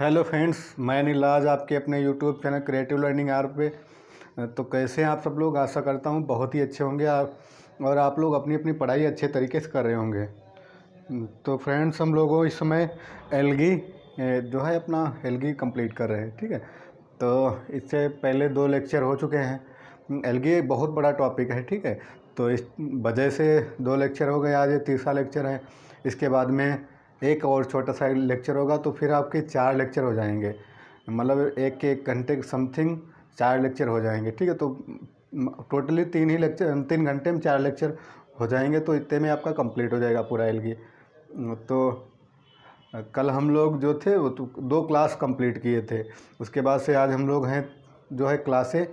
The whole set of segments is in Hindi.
हेलो फ्रेंड्स मैं नीलाज आपके अपने YouTube channel creative learning R पे तो कैसे हैं आप सब लोग आशा करता हूँ बहुत ही अच्छे होंगे आप और आप लोग अपनी अपनी पढ़ाई अच्छे तरीके से कर रहे होंगे तो फ्रेंड्स हम लोगों इस समय एलगी जो है अपना एलगी कंप्लीट कर रहे हैं ठीक है तो इससे पहले दो लेक्चर हो चुके हैं एलगी बहुत बड़ा टॉपिक है ठीक है तो इस वजह से दो लेक्चर हो गए आज तीसरा लेक्चर है इसके बाद में एक और छोटा सा लेक्चर होगा तो फिर आपके चार लेक्चर हो जाएंगे मतलब एक एक घंटे समथिंग चार लेक्चर हो जाएंगे ठीक है तो टोटली तीन ही लेक्चर तीन घंटे में चार लेक्चर हो जाएंगे तो इतने में आपका कंप्लीट हो जाएगा पूरा एलगी तो कल हम लोग जो थे वो तो दो क्लास कंप्लीट किए थे उसके बाद से आज हम लोग हैं जो है क्लासें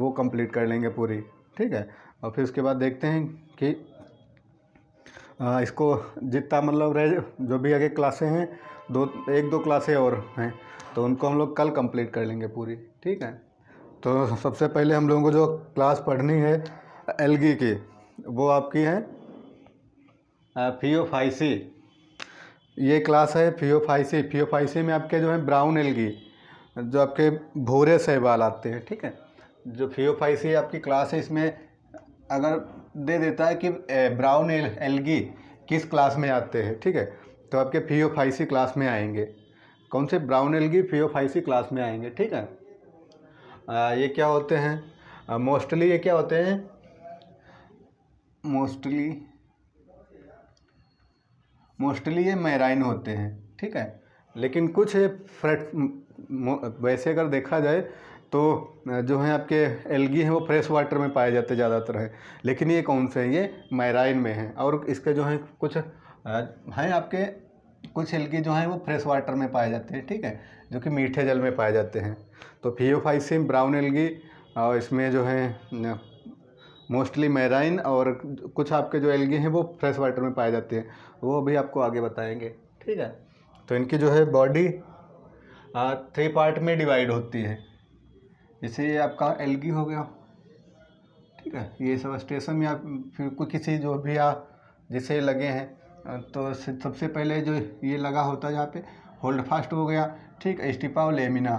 वो कंप्लीट कर लेंगे पूरी ठीक है और फिर उसके बाद देखते हैं कि हाँ, इसको जितना मतलब रह जो भी आगे क्लासें हैं दो एक दो क्लासें और हैं तो उनको हम लोग कल कंप्लीट कर लेंगे पूरी ठीक है तो सबसे पहले हम लोगों को जो क्लास पढ़नी है एलगी की वो आपकी है फाइसी ये क्लास है फियोफाइसी फाइसी में आपके जो है ब्राउन एलगी जो आपके भूरे शैवाल आते हैं ठीक है जो फाइसी आपकी क्लास है इसमें अगर दे देता है कि ब्राउन एल एलगी किस क्लास में आते हैं ठीक है तो आपके फियोफाइसी क्लास में आएंगे कौन से ब्राउन एलगी फियोफाइसी क्लास में आएंगे ठीक है आ, ये क्या होते हैं मोस्टली ये क्या होते हैं मोस्टली मोस्टली ये मैराइन होते हैं ठीक है लेकिन कुछ फ्रेट वैसे अगर देखा जाए तो जो हैं आपके एलगी हैं वो फ्रेश वाटर में पाए जाते ज़्यादातर हैं लेकिन ये कौन से हैं ये मैराइन में हैं और इसके जो हैं कुछ हैं आपके कुछ एलगी जो हैं वो फ्रेश वाटर में पाए जाते हैं ठीक है जो कि मीठे जल में पाए जाते हैं तो फीओफाइसिम ब्राउन एलगी और इसमें जो है मोस्टली मैराइन और कुछ आपके जो एलगी हैं वो फ्रेश वाटर में पाए जाते हैं वो अभी आपको आगे बताएंगे ठीक है तो इनकी जो है बॉडी थ्री पार्ट में डिवाइड होती है जैसे ये आपका एलगी हो गया ठीक है ये सब स्टेशन या फिर कोई किसी जो भी आप जैसे लगे हैं तो सबसे पहले जो ये लगा होता है यहाँ पे होल्ड फास्ट हो गया ठीक है स्टिपा और लेमिना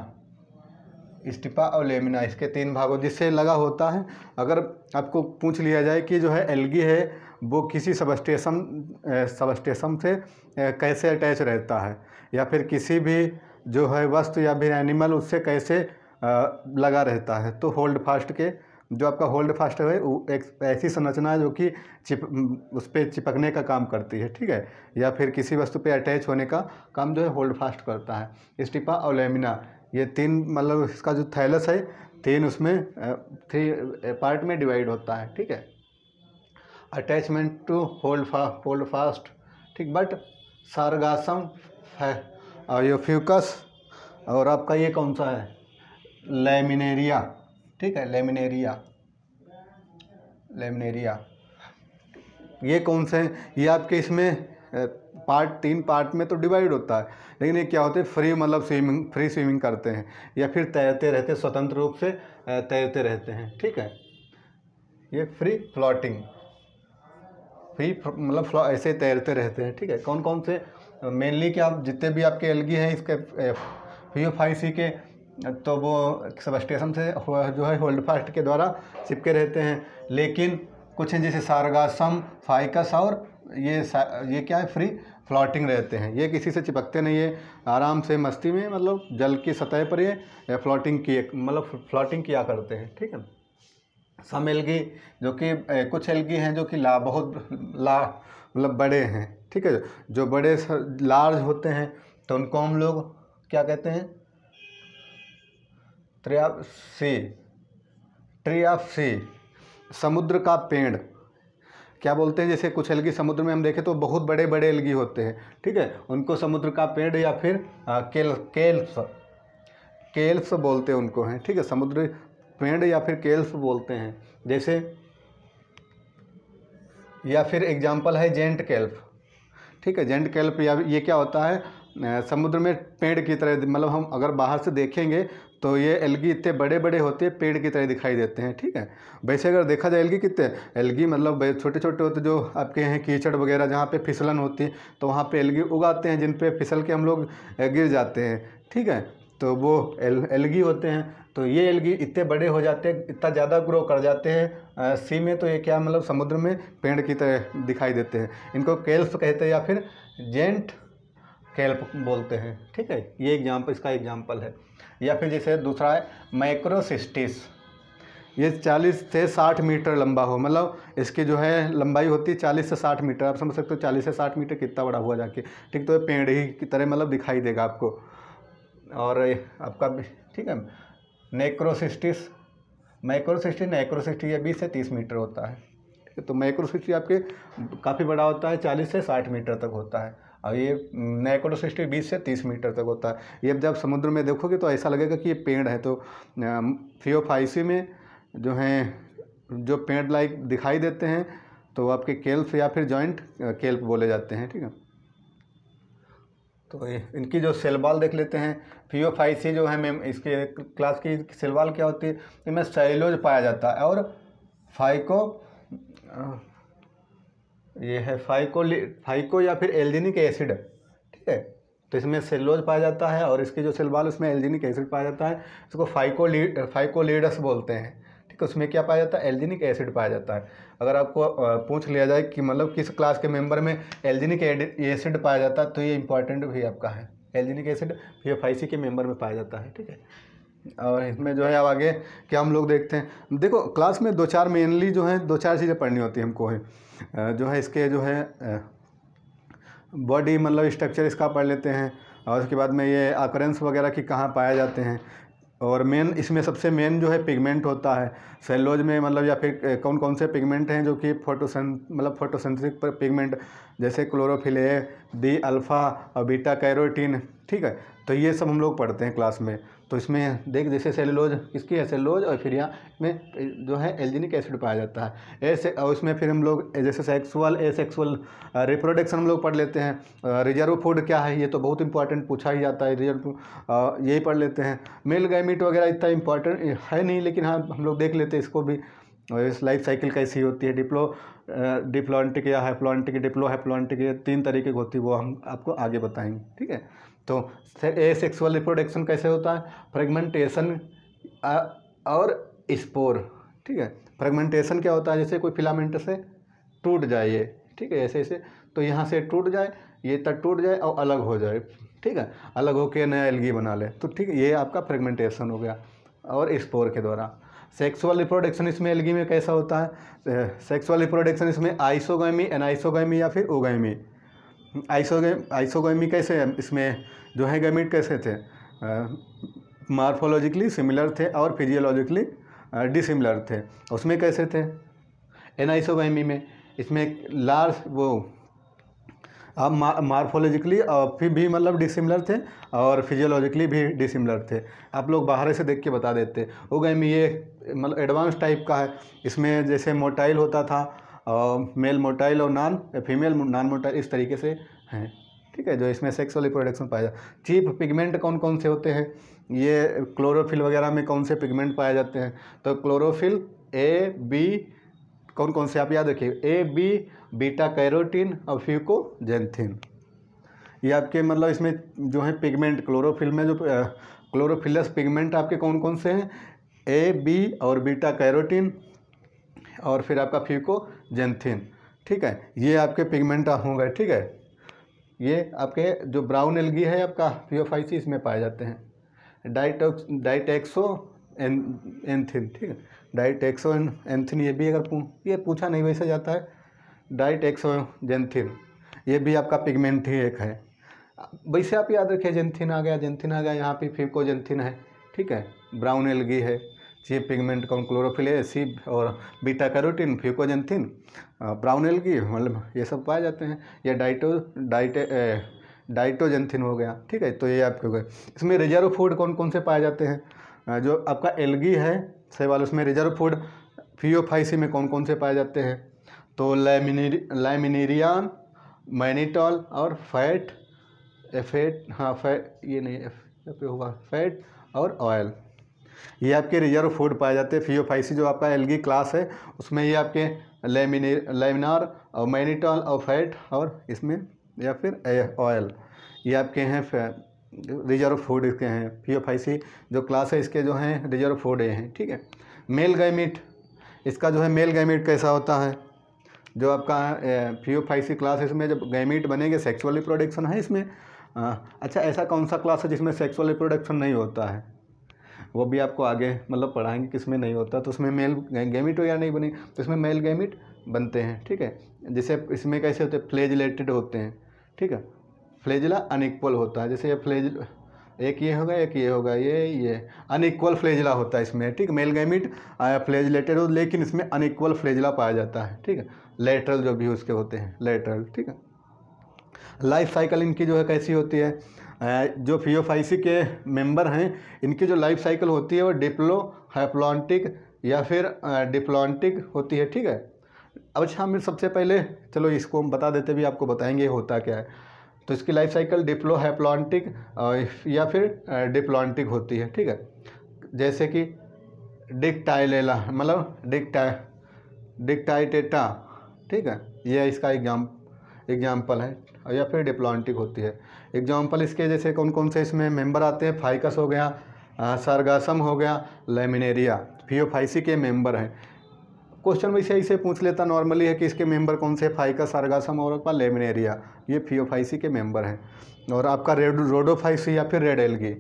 स्टिपा और लेमिना इसके तीन भागों जिससे लगा होता है अगर आपको पूछ लिया जाए कि जो है एलगी है वो किसी सब स्टेशन सब स्टेशन से कैसे अटैच रहता है या फिर किसी भी जो है वस्तु या फिर एनिमल उससे कैसे लगा रहता है तो होल्ड फास्ट के जो आपका होल्ड फास्ट है वो एक ऐसी संरचना है जो कि चिप उस पर चिपकने का काम करती है ठीक है या फिर किसी वस्तु पे अटैच होने का काम जो है होल्ड फास्ट करता है स्टिपा और लेमिना ये तीन मतलब इसका जो थैलस है तीन उसमें थ्री पार्ट में डिवाइड होता है ठीक है attachment to hold fa hold fast ठीक बट सारगासम है और ये फ्यूकस और आपका ये कौन सा है लेमिनेरिया ठीक है लेमिनेरिया लेमिनेरिया ये कौन से ये आपके इसमें पार्ट तीन पार्ट में तो डिवाइड होता है लेकिन ये क्या होते हैं फ्री मतलब स्विमिंग फ्री स्विमिंग करते हैं या फिर तैरते रहते स्वतंत्र रूप से तैरते रहते हैं ठीक है ये फ्री फ्लोटिंग फ्री मतलब ऐसे तैरते रहते हैं ठीक है कौन कौन से मेनली क्या आप जितने भी आपके एलगी हैं इसके फियोफाइसी के तो वो सब स्टेशन से जो है होल्ड फास्ट के द्वारा चिपके रहते हैं लेकिन कुछ हैं जैसे सारगासम फाइकस और ये ये क्या है फ्री फ्लोटिंग रहते हैं ये किसी से चिपकते नहीं है आराम से मस्ती में मतलब जल की सतह पर ये फ्लोटिंग किए मतलब फ्लोटिंग किया करते हैं ठीक है सम एलगी जो कि कुछ एलगी हैं जो कि ला बहुत ला मतलब बड़े हैं ठीक है जो बड़े लार्ज होते हैं तो उनको हम लोग क्या कहते हैं त्रियासी ट्रियासी समुद्र का पेड़ क्या बोलते हैं जैसे कुछ एलगी समुद्र में हम देखें तो बहुत बड़े बड़े एलगी होते हैं ठीक है उनको समुद्र का पेड़ या फिर आ, केल केल्स केल्स बोलते हैं उनको हैं ठीक है समुद्र पेड़ या फिर केल्स बोलते हैं जैसे या फिर एग्जाम्पल है जेंट केल्प ठीक है जेंट केल्प या ये क्या होता है समुद्र में पेड़ की तरह मतलब हम अगर बाहर से देखेंगे तो ये एलगी इतने बड़े बड़े होते हैं पेड़ की तरह दिखाई देते हैं ठीक है वैसे अगर देखा जाए एलगी कितने एलगी मतलब छोटे छोटे होते जो आपके हैं कीचड़ वगैरह जहाँ पे फिसलन होती है तो वहाँ पे एलगी उगाते हैं जिन पे फिसल के हम लोग गिर जाते हैं ठीक है तो वो एल एलगी होते हैं तो ये एलगी इतने बड़े हो जाते हैं इतना ज़्यादा ग्रो कर जाते हैं सी में तो ये क्या मतलब समुद्र में पेड़ की तरह दिखाई देते हैं इनको केल्फ कहते हैं या फिर जेंट केल्प बोलते हैं ठीक है ये एग्जाम्पल इसका एग्जाम्पल है या फिर जैसे दूसरा है माइक्रोसिस्टिस ये 40 से 60 मीटर लंबा हो मतलब इसकी जो है लंबाई होती है 40 से 60 मीटर आप समझ सकते हो 40 से 60 मीटर कितना बड़ा हुआ जाके ठीक तो ये पेड़ ही की तरह मतलब दिखाई देगा आपको और आपका ठीक है नेक्रोसिस्टिस माइक्रोसिस्टिस नेक्रोसिस्टिस ये बीस से तीस मीटर होता है तो माइक्रोसिस्टिस आपके काफ़ी बड़ा होता है चालीस से साठ मीटर तक होता है और ये हम्म, नाइकोडोसिस्टी बीस से तीस मीटर तक होता है ये जब समुद्र में देखोगे तो ऐसा लगेगा कि ये पेड़ है तो फियोफाइसी में जो हैं जो पेड़ लाइक दिखाई देते हैं तो आपके केल्फ या फिर जॉइंट केल्फ बोले जाते हैं ठीक है तो इनकी जो सेलबाल देख लेते हैं फियोफाइसी जो है मैम इसके क्लास की सेलबाल क्या होती है इनमें सेलोज पाया जाता है और फाइको ये है फाइको फाइको या फिर एल्जीनिक एसिड ठीक है तो इसमें सेलोज पाया जाता है और इसके जो सेलवाल उसमें एल्जिनिक एसिड पाया जाता है इसको फाइकोली फाइकोलीडस बोलते हैं ठीक है उसमें क्या पाया जाता है एल्जीनिक एसिड पाया जाता है अगर आपको पूछ लिया जाए कि मतलब किस क्लास के मेंबर में एल्जीनिक एसिड पाया जाता है तो ये इंपॉर्टेंट भी आपका है एल्जीनिक एसिड ये फाइसी के मेम्बर में पाया जाता है ठीक है और इसमें जो है अब आगे क्या हम लोग देखते हैं देखो क्लास में दो चार मेनली जो है दो चार चीज़ें पढ़नी होती हैं हमको है जो है इसके जो है बॉडी मतलब स्ट्रक्चर इसका पढ़ लेते हैं और उसके बाद में ये आकरेंस वगैरह की कहाँ पाए जाते हैं और मेन इसमें सबसे मेन जो है पिगमेंट होता है सेलोज में मतलब या फिर कौन कौन से पिगमेंट हैं जो कि फोटोसें मतलब फोटोसेंथिक पिगमेंट जैसे क्लोरोफिल ए डी अल्फ़ा और बीटा कैरोटीन ठीक है तो ये सब हम लोग पढ़ते हैं क्लास में तो इसमें देख जैसे सेलुलोज किसकी है सेलुलोज और फिर यहाँ में जो है एल्जिनिक एसिड पाया जाता है ऐसे और इसमें फिर हम लोग जैसे सेक्सुअल ए सेक्सुअल रिप्रोडक्शन हम लोग पढ़ लेते हैं रिजर्व फूड क्या है ये तो बहुत इंपॉर्टेंट पूछा ही जाता है रिजर्व यही पढ़ लेते हैं मेल गैमिट वगैरह इतना इंपॉर्टेंट है नहीं लेकिन हाँ हम लोग देख लेते हैं इसको भी और इस लाइफ साइकिल कैसी होती है डिप्लो डिप्लॉन्टिक या हाइप्लॉन्टिक डिप्लो हाइप्लॉन्टिक तीन तरीके की होती है वो हम आपको आगे बताएंगे ठीक है तो ए सेक्सुअल रिप्रोडक्शन कैसे होता है फ्रेगमेंटेशन और स्पोर ठीक है फ्रेगमेंटेशन क्या होता है जैसे कोई फिलामेंट से टूट जाए ये ठीक है ऐसे ऐसे तो यहाँ से टूट जाए ये तक टूट जाए और अलग हो जाए ठीक है अलग होकर नया एलगी बना ले तो ठीक है ये आपका फ्रेगमेंटेशन हो गया और स्पोर के द्वारा सेक्सुअल रिप्रोडक्शन इसमें एलगी में कैसा होता है सेक्सुअल रिप्रोडक्शन इसमें आइसोगैमी एनाइसोगैमी या फिर ओगैमी आइसोगे आइसोगेमी कैसे इसमें जो है गैमिट कैसे थे मार्फोलॉजिकली सिमिलर थे और फिजियोलॉजिकली डिसिमिलर थे उसमें कैसे थे आइसोगेमी में इसमें लार्ज वो अब मार्फोलॉजिकली फिर भी मतलब डिसिमिलर थे और फिजियोलॉजिकली भी डिसिमिलर थे आप लोग बाहर से देख के बता देते ओगैमी ये मतलब एडवांस टाइप का है इसमें जैसे मोटाइल होता था मेल मोटाइल और नॉन फीमेल नॉन मोटाइल इस तरीके से हैं ठीक है जो इसमें सेक्सुअल रिप्रोडक्शन पाया जाता है चीफ पिगमेंट कौन कौन से होते हैं ये क्लोरोफिल वगैरह में कौन से पिगमेंट पाए जाते हैं तो क्लोरोफिल ए बी कौन कौन से आप याद रखिए ए बी बीटा कैरोटीन और फ्यूको जेंथिन ये आपके मतलब इसमें जो है पिगमेंट क्लोरोफिल में जो क्लोरोफिलस eh, पिगमेंट आपके कौन कौन से हैं ए बी और बीटा कैरोटीन और फिर आपका फ्यूको जेंथिन ठीक है ये आपके पिगमेंटा होंगे ठीक है ये आपके जो ब्राउन एलगी है आपका पीओफाइसी इसमें पाए जाते हैं डाइटोक्स डाइटेक्सो एन एंथिन ठीक है डाइटेक्सो एन एंथिन ये भी अगर पू, ये पूछा नहीं वैसे जाता है डाइटेक्सो जेंथिन ये भी आपका पिगमेंट ही एक है वैसे आप याद रखिए जेंथिन आ गया जेंथिन आ गया यहाँ पे फिको जेंथिन है ठीक है ब्राउन एलगी है जी पिगमेंट कौन क्लोरोफिल है सी और beta carotene fucoxanthin brown algae मतलब ये सब पाए जाते हैं या डाइटो डाइटे डाइटोजेंथिन हो गया ठीक है तो ये आपके हो गए इसमें रिजर्व फूड कौन कौन से पाए जाते हैं जो आपका एलगी है सही वाले उसमें रिजर्व फूड फियोफाइसी में कौन कौन से पाए जाते हैं तो लैमिनेरी लैमिनेरियान मैनीटॉल और फैट एफेट हाँ फैट ये नहीं एफ पे हुआ फैट और ऑयल ये आपके रिजर्व फूड पाए जाते हैं फियोफाइसी जो आपका एलगी क्लास है उसमें ये आपके लेमिने लेमिनार और मैनिटॉल और फैट और इसमें या फिर ऑयल ये आपके हैं रिजर्व फूड इसके हैं फियोफाइसी जो क्लास है इसके जो हैं रिजर्व फूड हैं ठीक है मेल गैमिट इसका जो है मेल गैमिट कैसा होता है जो आपका फियोफाइसी क्लास है इसमें जब गैमिट बनेंगे सेक्सुअल रिप्रोडक्शन है इसमें आ, अच्छा ऐसा कौन सा क्लास है जिसमें सेक्सुअल रिप्रोडक्शन नहीं होता है वो भी आपको आगे मतलब पढ़ाएंगे किसमें नहीं होता तो उसमें मेल गैमिट वगैरह नहीं बने तो इसमें मेल गैमिट बनते हैं ठीक है जैसे इसमें कैसे होते हैं फ्लेजलेटेड होते हैं ठीक है फ्लेजला अनइक्वल होता है जैसे ये फ्लेज एक ये होगा एक ये होगा ये ये अनइक्वल फ्लेजला होता है इसमें ठीक मेल गैमिट फ्लेजलेटेड हो लेकिन इसमें अनइक्वल फ्लेजला पाया जाता है ठीक है लेटरल जो भी उसके होते हैं लेटरल ठीक है लाइफ साइकिल इनकी जो है कैसी होती है जो फीओफाइसी के मेंबर हैं इनकी जो लाइफ साइकिल होती है वो डिप्लो हैप्लॉन्टिक या फिर डिप्लॉन्टिक होती है ठीक है अब अच्छा हम सबसे पहले चलो इसको हम बता देते भी आपको बताएंगे होता क्या है तो इसकी लाइफ साइकिल डिप्लो हैप्लॉन्टिक या फिर डिप्लॉन्टिक होती है ठीक है जैसे कि डिकटाइलेला मतलब डिकटा डिकटाइटेटा ठीक है यह इसका एग्जाम एग्जाम्पल है या फिर डिप्लॉन्टिक होती है एग्जाम्पल इसके जैसे कौन कौन से इसमें मेंबर आते हैं फाइकस हो गया सरगासम हो गया लेमिनेरिया फियोफाइसी के मेंबर हैं क्वेश्चन में ऐसे पूछ लेता नॉर्मली है कि इसके मेंबर कौन से फाइकस सारगासम और लेमिनेरिया ये फियोफाइसी के मेंबर हैं और आपका रेड रोडोफाइसी या फिर red algae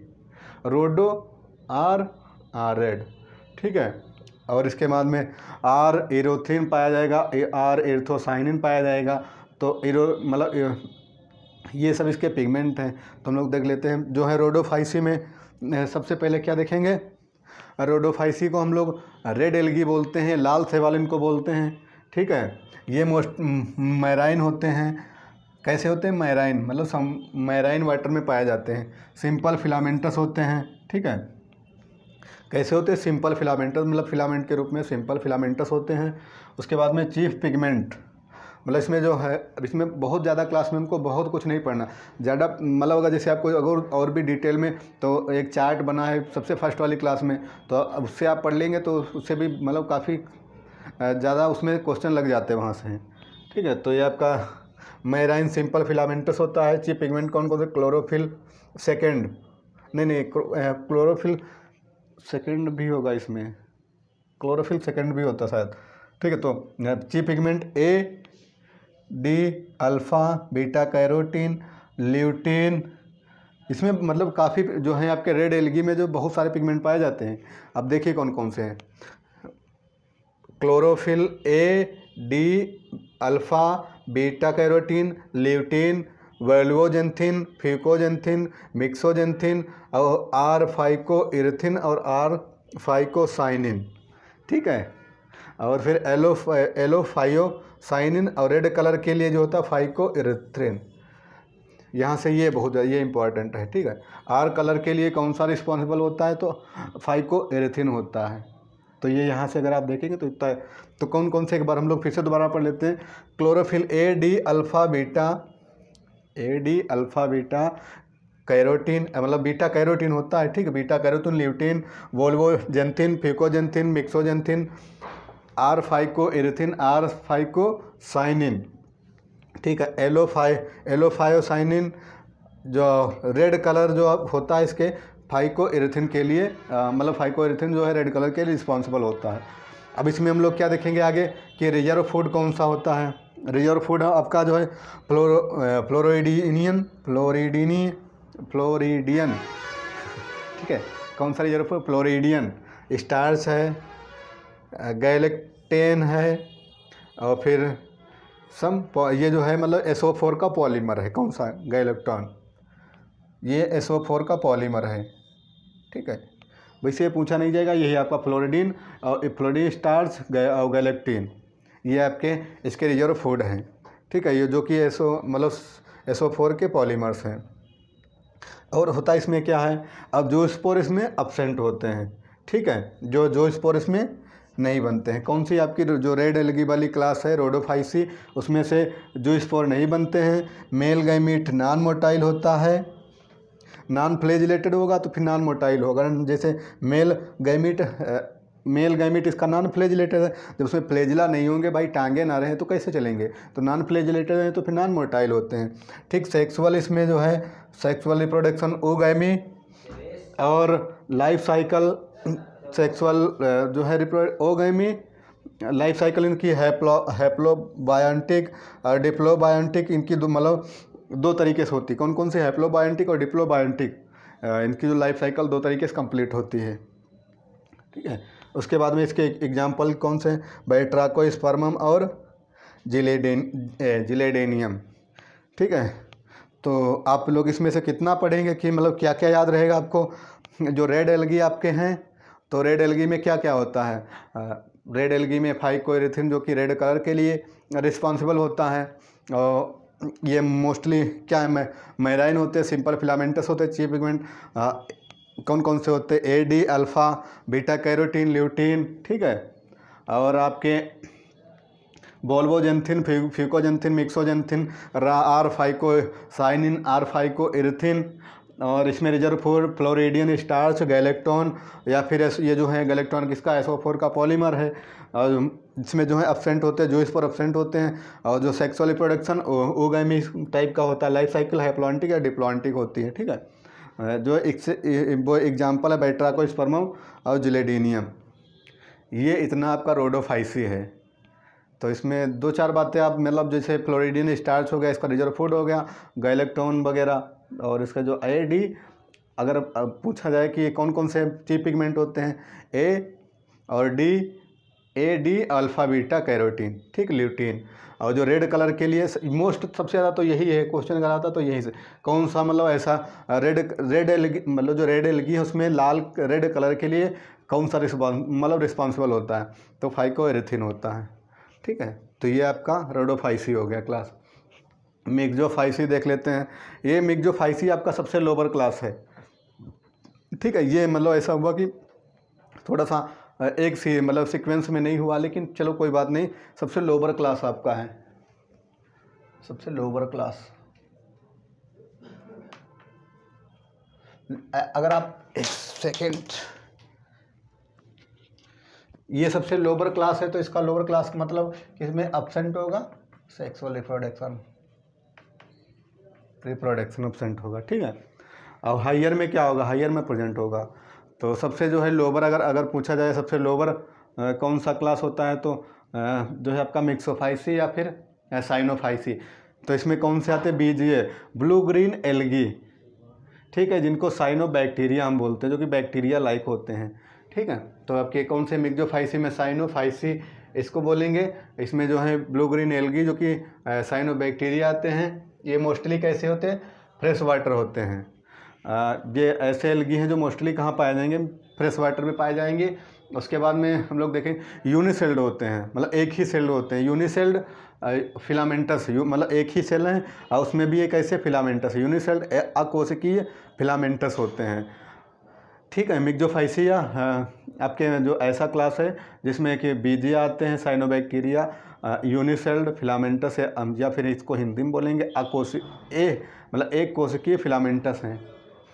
rhodo R R red ठीक है और इसके बाद में आर एरोथिन पाया जाएगा आर एरथोसाइनिन पाया जाएगा तो एरो मतलब ये सब इसके पिगमेंट हैं तो हम लोग देख लेते हैं जो है रोडोफाइसी में सबसे पहले क्या देखेंगे रोडोफाइसी को हम लोग रेड एलगी बोलते हैं लाल सेवाल इनको बोलते हैं ठीक है ये मोस्ट मैराइन होते हैं कैसे होते हैं मैराइन मतलब सम मैराइन वाटर में पाए जाते हैं सिंपल फिलामेंटस होते हैं ठीक है कैसे होते हैं सिंपल फिलामेंटस मतलब फिलामेंट के रूप में सिंपल फिलामेंटस होते हैं उसके बाद में चीफ पिगमेंट मतलब इसमें जो है अब इसमें बहुत ज़्यादा क्लास में हमको बहुत कुछ नहीं पढ़ना ज़्यादा मतलब अगर जैसे आपको अगर और भी डिटेल में तो एक चार्ट बना है सबसे फर्स्ट वाली क्लास में तो उससे आप पढ़ लेंगे तो उससे भी मतलब काफ़ी ज़्यादा उसमें क्वेश्चन लग जाते हैं वहाँ से ठीक है तो ये आपका मैराइन सिंपल फिलामेंटस होता है चीप पिगमेंट कौन कौन से क्लोरोफिल सेकेंड नहीं नहीं क्लोरोफिल सेकेंड भी होगा इसमें क्लोरोफिल सेकेंड भी होता शायद ठीक है तो chief pigment a d alpha beta carotene lutein इसमें मतलब काफ़ी जो है आपके रेड एलगी में जो बहुत सारे पिगमेंट पाए जाते हैं अब देखिए कौन कौन से हैं chlorophyll a d alpha beta carotene lutein violaxanthin fucoxanthin myxoxanthin और आर फाइको इरथिन और आर फाइकोसाइनिन ठीक है और फिर एलो एलोफाइयो साइनिन और रेड कलर के लिए जो होता है फाइको इरेथ्रिन यहाँ से ये बहुत ये इंपॉर्टेंट है ठीक है आर कलर के लिए कौन सा रिस्पॉन्सिबल होता है तो फाइको एरेथिन होता है तो ये यहाँ से अगर आप देखेंगे तो इतना तो कौन कौन से एक बार हम लोग फिर से दोबारा पढ़ लेते हैं chlorophyll a d alpha beta a d alpha beta carotene मतलब बीटा कैरोटीन होता है ठीक है beta carotene lutein violaxanthin fucoxanthin myxoxanthin R phyco erythrin R phyco cyanin ठीक है एलोफाइ एलोफायोसाइनिन जो रेड कलर जो होता है इसके फाइको एरिथिन के लिए मतलब फाइको एरिथिन जो है रेड कलर के लिए रिस्पॉन्सिबल होता है अब इसमें हम लोग क्या देखेंगे आगे कि रिजर्व फूड कौन सा होता है रिजर्व फूड आपका जो है फ्लोरो फ्लोरिडीनियन फ्लोरिडीनी फ्लोरिडियन ठीक है कौन सा रिजर्व फूड फ्लोरिडियन स्टार्स है गैलेक्ट टेन है और फिर सम ये जो है मतलब एस फोर का पॉलीमर है कौन सा गैलेक्ट्रॉन ये एस फोर का पॉलीमर है ठीक है वैसे पूछा नहीं जाएगा यही आपका फ्लोरिडीन और फ्लोरिडीन स्टार्स गे, और गैलेक्टीन ये आपके इसके रिजर्व फूड हैं ठीक है ये जो कि एसओ मतलब एसओ फोर के पॉलीमर्स हैं और होता इसमें क्या है अब जो स्पोर इसमें अपसेंट होते हैं ठीक है जो जो स्पोर इसमें नहीं बनते हैं कौन सी आपकी जो रेड एलगी वाली क्लास है रोडोफाइसी उसमें से जो स्पोर नहीं बनते हैं मेल गैमिट नॉन मोटाइल होता है नॉन फ्लेजलेटेड होगा तो फिर नॉन मोटाइल होगा जैसे मेल गैमिट मेल गैमिट इसका नॉन फ्लेजलेटेड है जब उसमें फ्लेजिला नहीं होंगे भाई टांगे ना रहे तो कैसे चलेंगे तो नॉन फ्लेजलेटेड हैं तो फिर नॉन मोटाइल होते हैं ठीक सेक्सुअल इसमें जो है सेक्सुअल रिप्रोडक्शन ओ गैमी और लाइफ साइकिल सेक्सुअल uh, जो है ओगैमी लाइफ साइकिल इनकी हैप्लो हैप्लोबायोटिक और डिप्लोबायोटिक इनकी दो मतलब दो तरीके से होती है कौन कौन सी हैप्लोबायोटिक और डिप्लोबायोटिक uh, इनकी जो लाइफ साइकिल दो तरीके से कंप्लीट होती है ठीक है उसके बाद में इसके एग्जाम्पल कौन से हैं बैट्राको स्पर्मम और जिलेडेन जिलेडेनियम uh, ठीक है तो आप लोग इसमें से कितना पढ़ेंगे कि मतलब क्या क्या याद रहेगा आपको जो रेड एलगी आपके हैं तो रेड एलगी में क्या क्या होता है रेड एलगी में फाइकोरिथिन जो कि रेड कलर के लिए रिस्पॉन्सिबल होता है और ये मोस्टली क्या है मैराइन होते हैं सिंपल फिलामेंटस होते हैं चीप पिगमेंट कौन कौन से होते हैं a d alpha beta carotene lutein ठीक है और आपके violaxanthin fucoxanthin myxoxanthin r R phyco cyanin R phyco erythrin और इसमें reserve for floridean starch galactan या फिर ये जो है गैलेक्ट्रॉन किसका एसओ फोर का पॉलीमर है और इसमें जो है अपसेंट होते हैं जो इस पर अपसेंट होते हैं और जो सेक्सुअल प्रोडक्शन ओगैमी टाइप का होता है लाइफ साइकिल हैप्लॉन्टिक या डिप्लॉन्टिक होती है ठीक है जो एक वो एग्जाम्पल है बैट्राको और जिलेडीनियम ये इतना आपका रोडोफाइसी है तो इसमें दो चार बातें आप मतलब जैसे फ्लोरिडियन स्टार्च हो गया इसका रिजर्व फूड हो गया गैलेक्ट्रॉन वगैरह और इसका जो ए डी अगर पूछा जाए कि कौन कौन से टी पिगमेंट होते हैं ए और d a d alpha beta carotene ठीक ल्यूटीन और जो रेड कलर के लिए मोस्ट सबसे ज़्यादा तो यही है क्वेश्चन आता तो यही से कौन सा मतलब ऐसा रेड रेड एलगी मतलब जो रेड एलगी है उसमें लाल रेड कलर के लिए कौन सा रिस्पॉन्स मतलब रिस्पॉन्सिबल होता है तो फाइको होता है ठीक है तो ये आपका रेडोफाइसी हो गया क्लास मिग्जोफाइसी देख लेते हैं ये मिग्जोफाइसी आपका सबसे लोअर क्लास है ठीक है ये मतलब ऐसा हुआ कि थोड़ा सा एक सी मतलब सीक्वेंस में नहीं हुआ लेकिन चलो कोई बात नहीं सबसे लोअर क्लास आपका है सबसे लोअर क्लास अगर आप एक सेकेंड ये सबसे लोअर क्लास है तो इसका लोअर क्लास मतलब किसमें इसमें अपसेंट होगा सेक्सुअल रिफर्ड रिप्रोडक्शन एबसेंट होगा ठीक है अब हाइयर में क्या होगा हाइयर में प्रेजेंट होगा तो सबसे जो है लोअर अगर अगर पूछा जाए सबसे लोअर कौन सा क्लास होता है तो जो है आपका मिक्सोफाइसी या फिर साइनोफाइसी तो इसमें कौन से आते हैं बीज ये ब्लू ग्रीन एलगी ठीक है जिनको साइनो बैक्टीरिया हम बोलते हैं जो कि बैक्टीरिया लाइक होते हैं ठीक है तो आपके कौन से मिक्जोफाइसी में साइनोफाइसी इसको बोलेंगे इसमें जो है ब्लू ग्रीन एलगी जो कि साइनो बैक्टीरिया आते हैं ये मोस्टली कैसे होते हैं फ्रेश वाटर होते हैं आ, ये ऐसे एलगी हैं जो मोस्टली कहाँ पाए जाएंगे फ्रेश वाटर में पाए जाएंगे उसके बाद में हम लोग देखें यूनिसेल्ड होते हैं मतलब एक ही सेल्ड होते हैं यूनिसेल्ड फिलामेंटस मतलब एक ही सेल हैं और उसमें भी एक ऐसे फिलामेंटस यूनिसेल्ड अकोशिकीय फिलामेंटस होते हैं ठीक है मिक्जोफाइसिया आपके जो ऐसा क्लास है जिसमें कि बीजिया आते हैं साइनोबैक्टीरिया यूनिसेल्ड फिलामेंटस है या फिर इसको हिंदी में बोलेंगे अकोश ए मतलब एक कोशिकीय फिलामेंटस हैं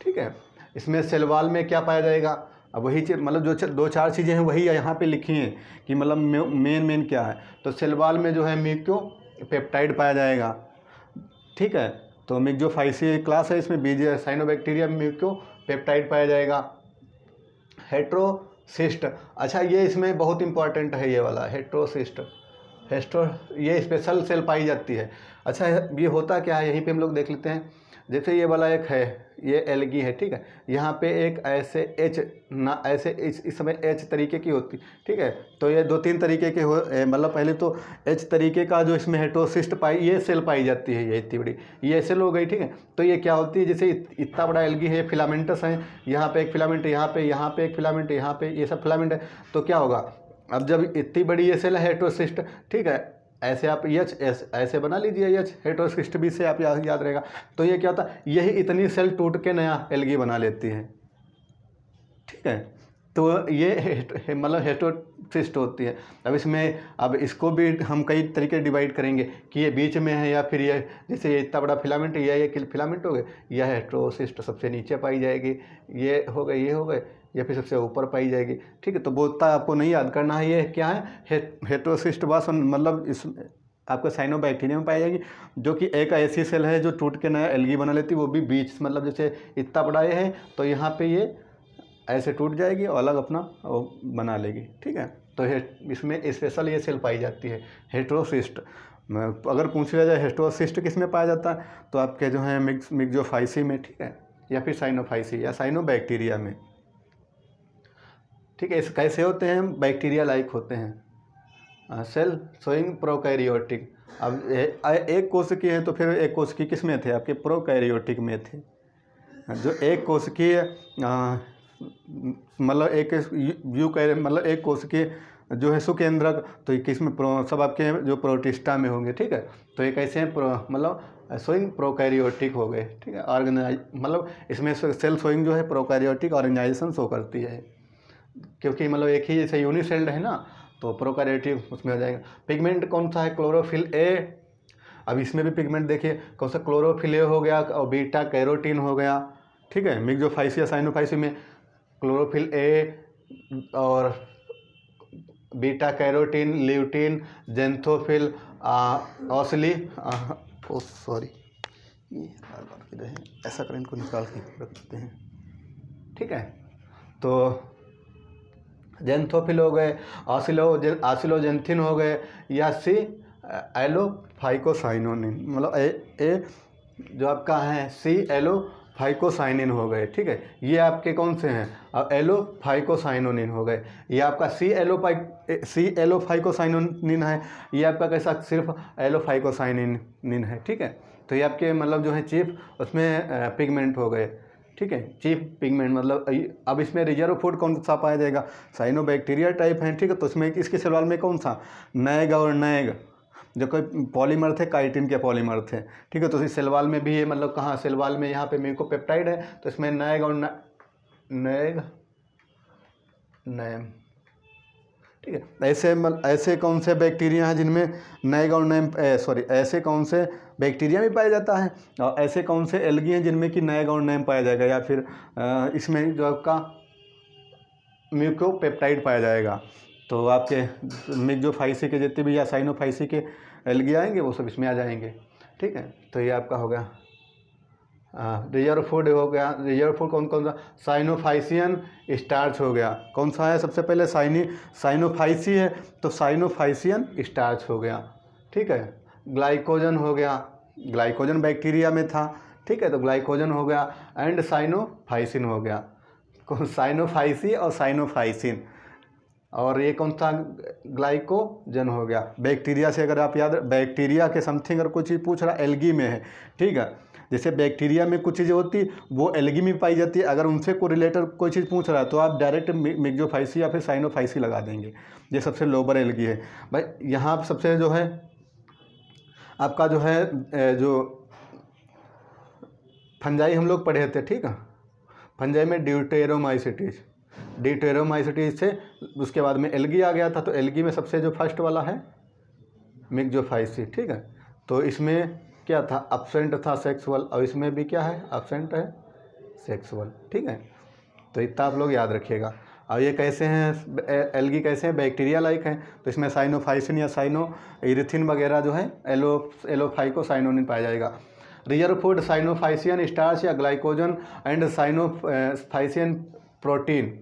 ठीक है इसमें सेलवाल में क्या पाया जाएगा अब वही चीज़ मतलब जो दो चार चीज़ें हैं वही यहाँ पे लिखी हैं कि मतलब मेन मेन क्या है तो सेलवाल में जो है मिक्यो पेप्टाइड पाया जाएगा ठीक है तो फाइसी क्लास है इसमें बीजे साइनोबैक्टीरिया म्यूक्यो पेप्टाइड पाया जाएगा हेट्रोसिस्ट अच्छा ये इसमें बहुत इंपॉर्टेंट है ये वाला हेट्रोसिस्ट हेस्टो ये स्पेशल सेल पाई जाती है अच्छा ये होता क्या है यहीं पे हम लोग देख लेते हैं जैसे ये वाला एक है ये एलगी है ठीक है यहाँ पे एक ऐसे एच ना ऐसे इस, इस समय एच तरीके की होती ठीक है तो ये दो तीन तरीके के हो मतलब पहले तो एच तरीके का जो इसमें हेटोसिस्ट पाई ये सेल पाई जाती है ये इतनी बड़ी ये ऐसे लोग गई ठीक है तो ये क्या होती है जैसे इत, इतना बड़ा एलगी है फिलामेंटस है यहाँ पर एक फिलामेंट यहाँ पर यहाँ पर एक फिलामेंट यहाँ पर ये सब फिलामेंट है तो क्या होगा अब जब इतनी बड़ी ये सेल है ठीक है ऐसे आप यच एस ऐसे बना लीजिए यच हेट्रोसिस्ट भी से आप याद याद रहेगा तो ये क्या होता है यही इतनी सेल टूट के नया एलगी बना लेती है ठीक है तो ये मतलब हेट्रोसिस्ट होती है अब इसमें अब इसको भी हम कई तरीके डिवाइड करेंगे कि ये बीच में है या फिर ये जैसे ये इतना बड़ा फिलामेंट या ये फिलामेंट हो गए या हेट्रोसिस्ट सबसे नीचे पाई जाएगी ये हो गए ये हो गए या फिर सबसे ऊपर पाई जाएगी ठीक है तो बोधता आपको नहीं याद करना है ये क्या है हे, हेट्रोसिस्टबास मतलब इस आपको साइनो बैक्टीरिया में पाई जाएगी जो कि एक ऐसी सेल है जो टूट के नया एलगी बना लेती वो भी बीच मतलब जैसे इतना बड़ा ये है तो यहाँ पे ये ऐसे टूट जाएगी और अलग अपना बना लेगी ठीक है तो इसमें स्पेशल ये सेल पाई जाती है हेट्रोसिस्ट अगर पूछ लिया जाए हेट्रोसिस्ट किस में पाया जाता है तो आपके जो है मिक्स मिक्जोफाइसी में ठीक है या फिर साइनोफाइसी या साइनोबैक्टीरिया में ठीक है कैसे होते हैं बैक्टीरिया लाइक होते हैं सेल सोइंग प्रोकैरियोटिक अब एक कोशिकीय है तो फिर एक कोशिकीय किस में थे आपके प्रोकैरियोटिक में थे जो एक की मतलब एक यू कह मतलब एक के जो है सुकेंद्रक तो किस में प्रो सब आपके जो प्रोटिस्टा में होंगे ठीक है तो ये कैसे हैं मतलब सोइंग प्रोकैरियोटिक हो गए ठीक है ऑर्गेनाइज मतलब इसमें सेल सोइंग जो है प्रोकैरियोटिक ऑर्गेनाइजेशन शो करती है क्योंकि मतलब एक ही जैसे यूनिसेल्ड है ना तो प्रोकारेटिव उसमें हो जाएगा पिगमेंट कौन सा है क्लोरोफिल ए अब इसमें भी पिगमेंट देखिए कौन सा क्लोरोफिल ए हो गया और बीटा कैरोटीन हो गया ठीक है फाइसी या साइनोफाइसी में क्लोरोफिल ए और बीटा कैरोटीन ल्यूटीन जेंथोफिल ऑसली ओ सॉरी ऐसा करें इनको निकाल के रख सकते हैं ठीक है तो जेंथोफिल हो गए आसिलो आसिलोजेंथिन हो गए या सी एलोफाइकोसाइनोनिन मतलब ए, ए जो आपका है सी एलो फाइकोसाइनिन हो गए ठीक है ये आपके कौन से हैं अब एलो फाइकोसाइनोनिन हो गए ये आपका सी एलो सी एलो फाइकोसाइनोनिन है ये आपका कैसा सिर्फ एलो फाइकोसाइनिन है ठीक है तो ये आपके मतलब जो है चीफ उसमें पिगमेंट हो गए ठीक है चीप पिगमेंट मतलब अब इसमें रिजर्व फूड कौन सा पाया जाएगा साइनो बैक्टीरिया टाइप है ठीक है तो इसमें इसके सवाल में कौन सा नैग और नैग जो कोई पॉलीमर थे काइटिन के पॉलीमर थे ठीक है तो इस सेलवाल में भी है मतलब कहाँ सेलवाल में यहाँ पे पेप्टाइड है तो इसमें नैग और नैग नैम ठीक है ऐसे मतलब ऐसे कौन से बैक्टीरिया हैं जिनमें नैग और नैम सॉरी ऐसे कौन से बैक्टीरिया भी पाया जाता है और ऐसे कौन से एलगी हैं जिनमें कि नए गौन नैम पाया जाएगा या फिर इसमें जो आपका म्यूकोपेप्टाइड पाया जाएगा तो आपके फाइसी के जितने भी या साइनोफाइसी के एलगी आएंगे वो सब इसमें आ जाएंगे ठीक है तो ये आपका हो गया रिजर्व फूड हो गया रिजर्व फूड कौन कौन सा साइनोफाइसियन स्टार्च हो गया कौन सा है सबसे पहले साइनी साइनोफाइसी है तो साइनोफाइसियन स्टार्च हो गया ठीक है ग्लाइकोजन हो गया ग्लाइकोजन बैक्टीरिया में था ठीक है तो ग्लाइकोजन हो गया एंड साइनोफाइसिन हो गया साइनोफाइसी और साइनोफाइसिन और ये कौन सा ग्लाइकोजन हो गया बैक्टीरिया से अगर आप याद बैक्टीरिया के समथिंग अगर कोई चीज़ पूछ रहा एलगी में है ठीक है जैसे बैक्टीरिया में कुछ चीज़ें होती वो एलगी में पाई जाती है अगर उनसे को रिलेटेड कोई चीज़ पूछ रहा है तो आप डायरेक्ट मिग्जोफाइसी या फिर साइनोफाइसी लगा देंगे ये सबसे लोबर एलगी है भाई यहाँ सबसे जो है आपका जो है जो फंजाई हम लोग पढ़े थे ठीक है फंजाई में ड्यूटेरोमाइसिटीज डिटेरोमाइसिटीज से उसके बाद में एलगी आ गया था तो एलगी में सबसे जो फर्स्ट वाला है मिक्जोफाइसी ठीक है तो इसमें क्या था अपसेंट था सेक्सुअल और इसमें भी क्या है अपसेंट है सेक्सुअल ठीक है तो इतना आप लोग याद रखिएगा और ये कैसे हैं एलगी कैसे हैं बैक्टीरिया लाइक हैं तो इसमें साइनोफाइसिन या साइनो इरिथिन वगैरह जो है एलो एलोफाइको साइनोनिन पाया जाएगा रिजर्व फूड साइनोफाइसियन स्टार्च या ग्लाइकोजन एंड साइनोफाइसियन प्रोटीन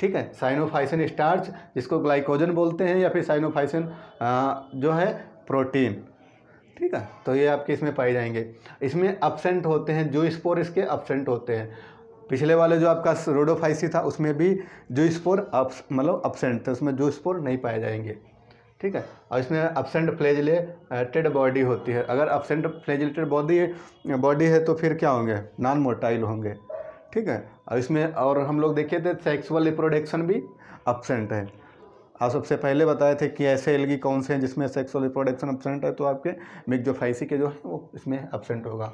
ठीक है साइनोफाइसिन स्टार्च जिसको ग्लाइकोजन बोलते हैं या फिर साइनोफाइसिन जो है प्रोटीन ठीक है तो ये आपके इसमें पाए जाएंगे इसमें अपसेंट होते हैं जो स्पोर इसके अपसेंट होते हैं पिछले वाले जो आपका रोडोफाइसी था उसमें भी जो स्पोर अप्स मतलब अपसेंट थे उसमें जो स्पोर नहीं पाए जाएंगे ठीक है और इसमें अपसेंट फ्लेजलेटेड बॉडी होती है अगर अपसेंट फ्लेजलेटेड बॉडी बॉडी है तो फिर क्या होंगे नॉन मोटाइल होंगे ठीक है और इसमें और हम लोग देखे थे सेक्सुअल रिप्रोडक्शन भी अपसेंट है आप सबसे पहले बताए थे कि ऐसे एलगी कौन से हैं जिसमें सेक्सुअल रिप्रोडक्शन अपसेंट है तो आपके मिक्जोफाइसी के जो है वो इसमें अपसेंट होगा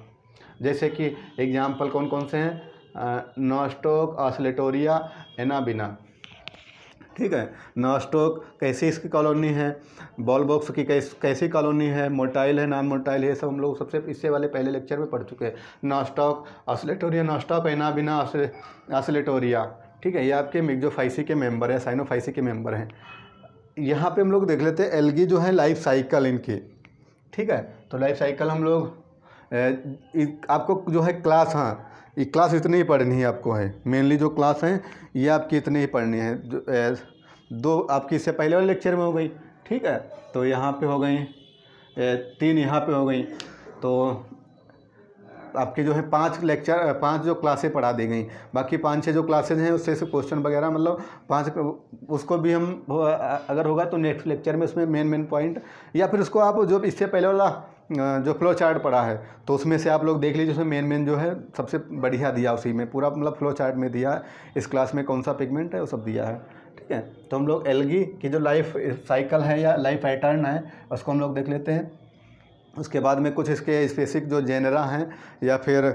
जैसे कि एग्जाम्पल कौन कौन से हैं नॉस्टोक ऑसलेटोरिया एनाबिना ठीक है नॉस्टोक कैसी इसकी कॉलोनी है बॉल बॉक्स की कैस कैसी कॉलोनी है मोटाइल है नॉन मोटाइल है सब हम लोग सबसे इससे वाले पहले लेक्चर में पढ़ चुके हैं nostoc oscillatoria nostoc anabaena oscillatoria ठीक है ये आपके मिगजो फाइसी के हैं साइनो साइनोफाइसी के मेम्बर हैं यहाँ पे हम लोग देख लेते हैं एलगी जो है लाइफ साइकिल इनकी ठीक है तो लाइफ साइकिल हम लोग आपको जो है क्लास हाँ ये क्लास इतनी ही पढ़नी है आपको है मेनली जो क्लास हैं ये आपकी इतनी ही पढ़नी है दो आपकी इससे पहले वाले लेक्चर में हो गई ठीक है तो यहाँ पे हो गई तीन यहाँ पे हो गई तो आपके जो है पांच लेक्चर पांच जो क्लासें पढ़ा दी गई बाकी पांच छः जो क्लासेज हैं उससे से क्वेश्चन वगैरह मतलब पांच उसको भी हम अगर होगा तो नेक्स्ट लेक्चर में उसमें मेन मेन पॉइंट या फिर उसको आप जो इससे पहले वाला जो फ्लो चार्ट पड़ा है तो उसमें से आप लोग देख लीजिए उसमें मेन मेन जो है सबसे बढ़िया दिया उसी में पूरा मतलब फ्लो चार्ट में दिया इस क्लास में कौन सा पिगमेंट है वो सब दिया है ठीक है तो हम लोग एलगी की जो लाइफ साइकिल है या लाइफ पैटर्न है उसको हम लोग देख लेते हैं उसके बाद में कुछ इसके स्पेसिक जो जेनरा हैं या फिर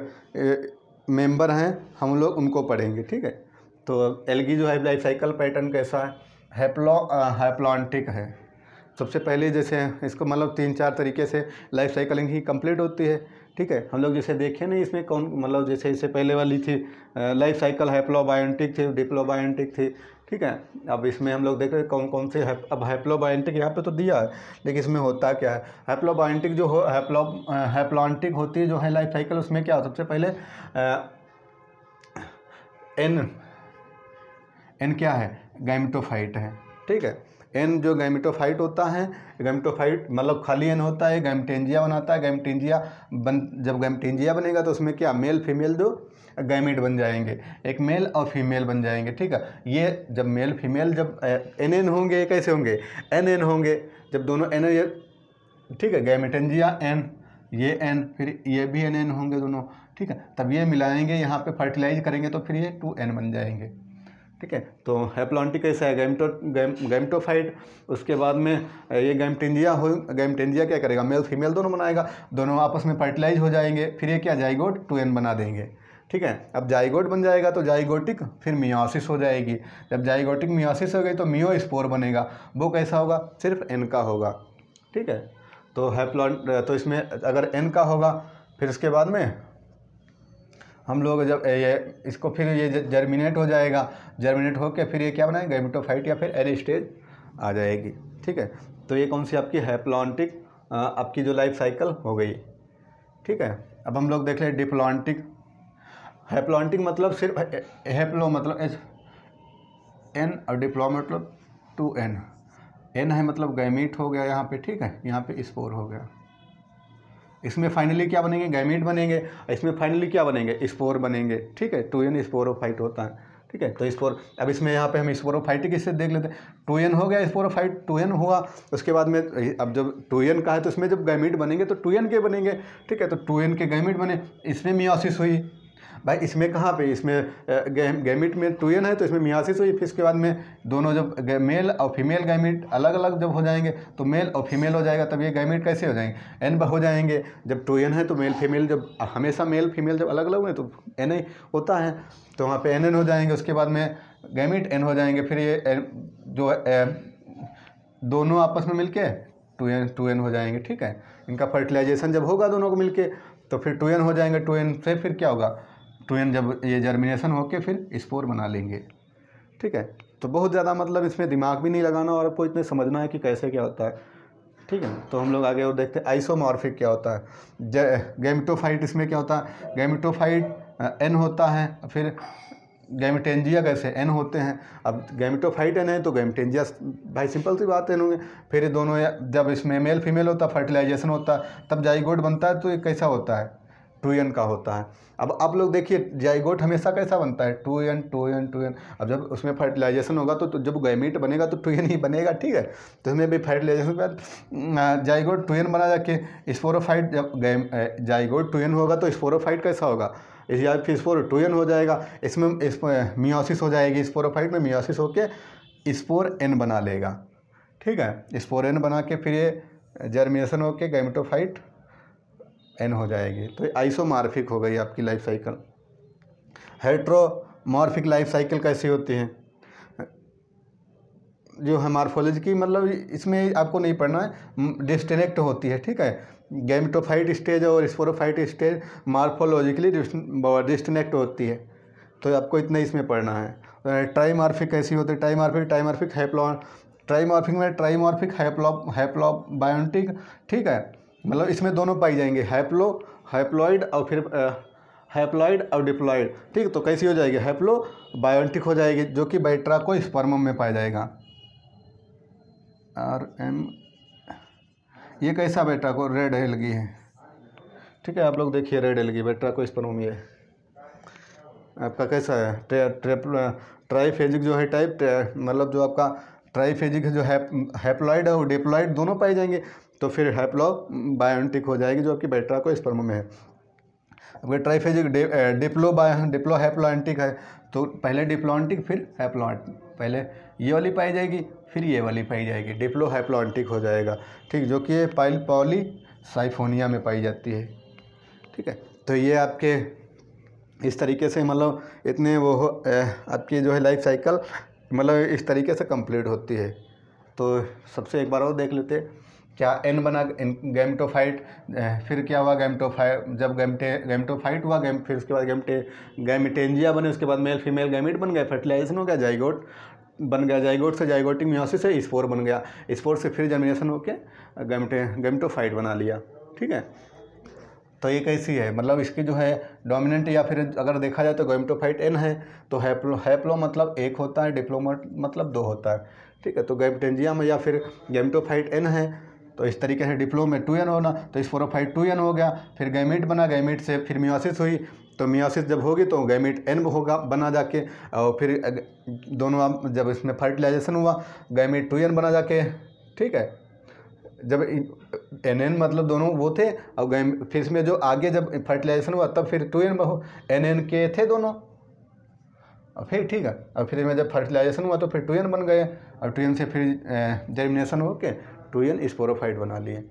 मेम्बर हैं हम लोग उनको पढ़ेंगे ठीक है तो एलगी जो है लाइफ साइकिल पैटर्न कैसा है हैप्लो हैप्लॉन्टिक है सबसे पहले जैसे इसको मतलब तीन चार तरीके से लाइफ साइकिलिंग ही कंप्लीट होती है ठीक है हम लोग जैसे देखे ना इसमें कौन मतलब जैसे इससे पहले वाली थी लाइफ साइकिल हैप्लोबायोटिक थी डिप्लोबायोटिक थी ठीक है अब इसमें हम लोग देख रहे हैं कौन कौन से है, अब हैप्लोबायोटिक यहाँ पे तो दिया है लेकिन इसमें होता क्या है हैप्लोबायोटिक जो हो हैप्लो होती है जो है लाइफ साइकिल उसमें क्या सबसे पहले एन एन क्या है गैमटोफाइट है ठीक है एन जो गैमिटोफाइट होता है गैमिटोफाइट मतलब खाली एन होता है गैमटेंजिया बनाता है गैमटेंजिया बन जब गैमटेंजिया बनेगा तो उसमें क्या मेल फीमेल दो गैमिट बन जाएंगे एक मेल और फीमेल बन जाएंगे ठीक है ये जब मेल फीमेल जब एन एन होंगे कैसे होंगे एन एन होंगे जब दोनों एन एन ठीक है गैमिटेंजिया एन ये एन फिर ये भी एन एन होंगे दोनों ठीक है तब ये मिलाएंगे यहाँ पे फर्टिलाइज करेंगे तो फिर ये टू एन बन जाएंगे ठीक है तो हैप्लॉन्टिक कैसा है गैमटो गैम गैमटोफाइट उसके बाद में ये गैमटेंजिया हो गैमटेंजिया क्या करेगा मेल फीमेल दोनों बनाएगा दोनों आपस में फर्टिलाइज हो जाएंगे फिर ये क्या जाइगोट टू एन बना देंगे ठीक है अब जाइगोट बन जाएगा तो जाइगोटिक फिर मियोसिस हो जाएगी जब जाइगोटिक मियोसिस हो गई तो मियो स्पोर बनेगा वो कैसा होगा सिर्फ एन का होगा ठीक है तो हैप्लॉन्ट तो इसमें अगर एन का होगा फिर इसके बाद में हम लोग जब ये इसको फिर ये जर्मिनेट हो जाएगा जर्मिनेट होकर फिर ये क्या बनाएंगे गैमिटोफाइट या फिर एनी स्टेज आ जाएगी ठीक है तो ये कौन सी आपकी हैप्लॉन्टिक आपकी जो लाइफ साइकिल हो गई ठीक है अब हम लोग देख लें डिप्लॉन्टिक हैप्लॉन्टिक मतलब सिर्फ हैप्लो मतलब एस एन और डिप्लो मतलब टू एन एन है मतलब गैमिट हो गया यहाँ पे ठीक है यहाँ पे स्पोर हो गया इसमें फाइनली क्या बनेंगे गैमेट बनेंगे इसमें फाइनली क्या बनेंगे स्पोर बनेंगे ठीक है टू एन स्पोरोफाइट होता है ठीक है तो स्पोर अब इसमें यहाँ पे हम स्पोरोफाइटिक किससे देख लेते हैं टू एन हो गया स्पोरोफाइट टू एन हुआ उसके बाद में अब जब टू एन का है तो इसमें जब गैमिट बनेंगे तो टू एन के बनेंगे ठीक है तो टू एन के गैमिट बने इसमें मियोसिस हुई भाई इसमें कहाँ पे इसमें गैमिट में टूएन तो है तो इसमें मियासिस हुई फिर इसके बाद में दोनों जब मेल और फीमेल गैमिट अलग अलग जब हो जाएंगे तो मेल और फीमेल हो जाएगा तब ये गैमिट कैसे हो जाएंगे एन हो जाएंगे जब टूएन है तो मेल फीमेल जब हमेशा मेल फीमेल जब अलग अलग हुए तो एन ही होता है तो वहाँ पर एन एन हो जाएंगे उसके बाद में गैमिट एन हो जाएंगे फिर ये जो दोनों आपस में के टू एन टू एन हो जाएंगे ठीक है इनका फर्टिलाइजेशन जब होगा दोनों को मिलके तो फिर टू एन हो जाएंगे टू एन से फिर क्या होगा ट्वेन जब ये जर्मिनेशन होके फिर स्पोर बना लेंगे ठीक है तो बहुत ज़्यादा मतलब इसमें दिमाग भी नहीं लगाना और आपको इतने समझना है कि कैसे क्या होता है ठीक है तो हम लोग आगे और देखते हैं आइसोमॉर्फिक क्या होता है गैमिटोफाइट इसमें क्या होता है गैमिटोफाइट एन होता है फिर गैमिटेंजिया कैसे एन होते हैं अब गैमिटोफाइट एन है तो गैमिटेंजिया भाई सिंपल सी बात एन होंगे फिर दोनों जब इसमें मेल फीमेल होता फर्टिलाइजेशन होता तब जाइगोड बनता है तो ये कैसा होता है टू एन का होता है अब आप लोग देखिए जाइगोट हमेशा कैसा बनता है two n two n two n अब जब उसमें फर्टिलाइजेशन होगा तो, तो जब गैमिट बनेगा तो टू एन ही बनेगा ठीक है तो उसमें भी फर्टिलाइजेशन के बाद जाइगोट टू एन बना जाके स्पोरोफाइट जब गैम जाइगोट टू एन होगा तो स्पोरोफाइट कैसा होगा या फिर स्पोर टू एन हो जाएगा इसमें मियोसिस हो जाएगी स्पोरोफाइट में मियोसिस होकर स्पोर एन बना लेगा ठीक है स्पोर एन बना के फिर ये जर्मिनेशन होकर गैमिटोफाइट एन हो जाएगी तो आइसोमार्फिक हो गई आपकी life cycle heteromorphic life cycle कैसी होती है जो है मार्फोलॉजी की मतलब इसमें आपको नहीं पढ़ना है डिस्कनेक्ट होती है ठीक है गैमिटोफाइट स्टेज और स्पोरोफाइट स्टेज मार्फोलॉजिकली डिस्कनेक्ट होती है तो आपको इतना इसमें पढ़ना है ट्राईमार्फिक तो कैसी होती है ट्राईमार्फिक ट्राईमार्फिक हैप्लॉ ट्राईमार्फिक में ट्राईमार्फिक हैप्लॉ हैप्लॉ बायोटिक ठीक है मतलब इसमें दोनों पाई जाएंगे हैप्लो हैप्लॉइड और फिर हैप्लॉइड और डिप्लॉइड ठीक तो कैसी हो जाएगी हैप्लो बायोटिक हो जाएगी जो कि बैट्रा को स्पर्म में पाया जाएगा आर एम ये कैसा बैट्रा को रेड एलगी है ठीक है आप लोग देखिए रेड एलगी बैट्रा को स्पर्म में है आपका कैसा है ट्राई फेजिक ट्राईफेजिक जो है टाइप मतलब जो आपका ट्राईफेजिक जो है हैप्लॉइड और डिप्लॉइड दोनों पाए जाएंगे तो फिर हैप्लो बायोटिक हो जाएगी जो आपकी बैटरा को स्पर्म में है अब triphasic diplo bio diplo haplontic है तो पहले डिप्लोटिक फिर हैप्लोट पहले ये वाली पाई जाएगी फिर ये वाली पाई जाएगी डिप्लो हैप्लोएंटिक हो जाएगा ठीक जो कि पाइल पॉली साइफोनिया में पाई जाती है ठीक है तो ये आपके इस तरीके से मतलब इतने वो आपकी जो है लाइफ साइकिल मतलब इस तरीके से कंप्लीट होती है तो सबसे एक बार और देख लेते हैं क्या एन बना गैमटोफाइट फिर क्या हुआ गैमटोफाइट जब गैमटे गैमटोफाइट हुआ गैम फिर उसके बाद गैमटे गैमिटेंजिया बने उसके बाद मेल फीमेल गैमिट बन गए फर्टिलाइजेशन हो गया जाइगोट बन गया जाइगोट से जाइगोटिक म्योसिस से स्पोर बन गया स्पोर से फिर जर्मिनेशन होकर गैमटे गैमटोफाइट बना लिया ठीक है तो ये कैसी है मतलब इसकी जो है डोमिनेंट या फिर अगर देखा जाए तो गैमटोफाइट एन है तो हैप्लो हैप्लो मतलब एक होता है डिप्लोमा मतलब दो होता है ठीक है तो गैमटेंजिया में या फिर गैमटोफाइट एन है तो इस तरीके से डिप्लो में टू एन होना तो इस फोरोफाइट टू एन हो गया फिर गैमिट बना गैमिट से फिर मियोसिस हुई तो मियोसिस जब होगी तो गैमिट एन होगा बना जाके और फिर दोनों जब इसमें फर्टिलाइजेशन हुआ गैमिट टू एन बना जाके ठीक है जब एन एन मतलब दोनों वो थे और गैम फिर इसमें जो आगे जब फर्टिलाइजेशन हुआ तब फिर टू एन बहु एन एन के थे दोनों और फिर ठीक है और फिर इसमें जब फर्टिलाइजेशन हुआ तो फिर टू एन बन गए और टू एन से फिर जर्मिनेशन होके टू एन स्पोरोफाइट बना लिए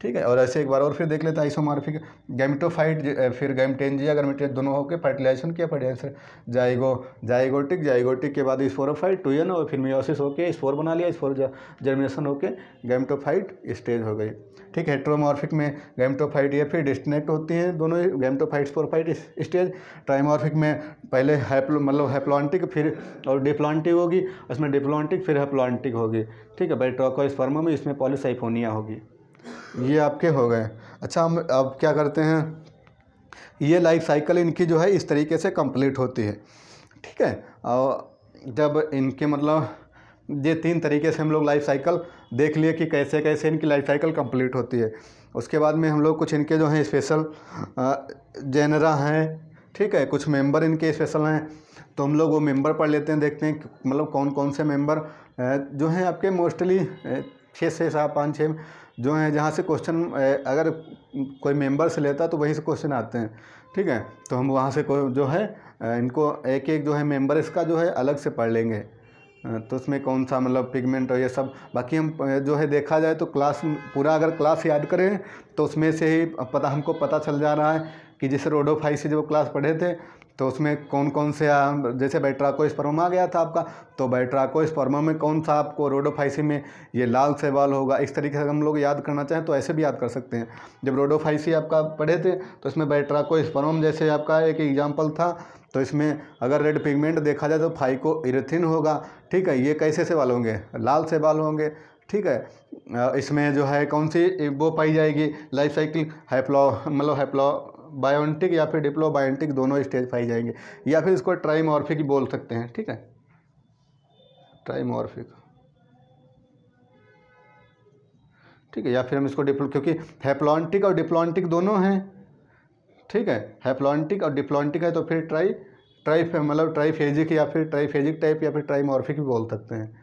ठीक है और ऐसे एक बार और फिर देख लेते हैं आइसोमार्फिक गैमिटोफाइट फिर गैमटेंजिया गैमिटेन दोनों होकर फर्टिलाइजेशन किया फर्टिलाइजेशन जाइगो जाइगोटिक जाइगोटिक के बाद स्पोरोफाइट टूयन और फिर मियोसिस होकर स्पोर बना लिया स्पोर जर्मिनेशन होकर गैमिटोफाइट स्टेज हो गई ठीक है हेट्रोमॉर्फिक में गैमटोफाइट या फिर डिस्कनेक्ट होती हैं दोनों गैमटोफाइट स्पोरफाइट स्टेज ट्राइमॉर्फिक में पहले हैप्लो मतलब हैप्लॉन्टिक फिर और डिप्लॉन्टिक होगी उसमें डिप्लॉन्टिक फिर हैप्लॉन्टिक होगी ठीक है भाई ट्रॉको स्पर्मो में इसमें पॉलीसाइफोनिया होगी ये आपके हो गए अच्छा हम अब क्या करते हैं ये लाइफ साइकिल इनकी जो है इस तरीके से कंप्लीट होती है ठीक है और जब इनके मतलब ये तीन तरीके से हम लोग लाइफ साइकिल देख लिए कि कैसे कैसे इनकी लाइफ साइकिल कंप्लीट होती है उसके बाद में हम लोग कुछ इनके जो हैं स्पेशल जेनरा हैं ठीक है कुछ मेंबर इनके स्पेशल हैं तो हम लोग वो मेंबर पढ़ लेते हैं देखते हैं मतलब कौन कौन से मेंबर जो हैं आपके मोस्टली छः से सात पाँच छः जो हैं जहाँ से क्वेश्चन अगर कोई मेंबर से लेता तो वहीं से क्वेश्चन आते हैं ठीक है तो हम वहाँ से जो है इनको एक एक जो है मेम्बर इसका जो है अलग से पढ़ लेंगे तो उसमें कौन सा मतलब पिगमेंट और ये सब बाकी हम जो है देखा जाए तो क्लास पूरा अगर क्लास याद करें तो उसमें से ही पता हमको पता चल जा रहा है कि जैसे रोडोफाई से जब क्लास पढ़े थे तो उसमें कौन कौन से जैसे बैट्राको स्पर्म आ गया था आपका तो बैट्राको स्पर्मा में कौन सा आपको रोडोफाइसी में ये लाल सेवाल होगा इस तरीके से हम लोग याद करना चाहें तो ऐसे भी याद कर सकते हैं जब रोडोफाइसी आपका पढ़े थे तो इसमें बैट्राको स्पर्म जैसे आपका एक एग्जाम्पल था तो इसमें अगर रेड पिगमेंट देखा जाए तो फाइको इरेथिन होगा ठीक है ये कैसे सेवाल होंगे लाल सेवाल होंगे ठीक है इसमें जो है कौन सी वो पाई जाएगी लाइफ साइकिल हाइप्लो मतलब हाइप्लो बायोटिक या फिर डिप्लो बायोटिक दोनों स्टेज पाई जाएंगे या फिर इसको ट्राइमॉर्फिक बोल सकते हैं ठीक है ट्राईमॉर्फिक ठीक है या फिर हम इसको डिप्लो क्योंकि हैप्लॉन्टिक और डिप्लॉन्टिक दोनों हैं ठीक है हैप्लॉन्टिक और डिप्लॉन्टिक है तो फिर ट्राई ट्राई मतलब फेजिक या फिर फेजिक टाइप या फिर ट्राईमॉर्फिक भी बोल सकते हैं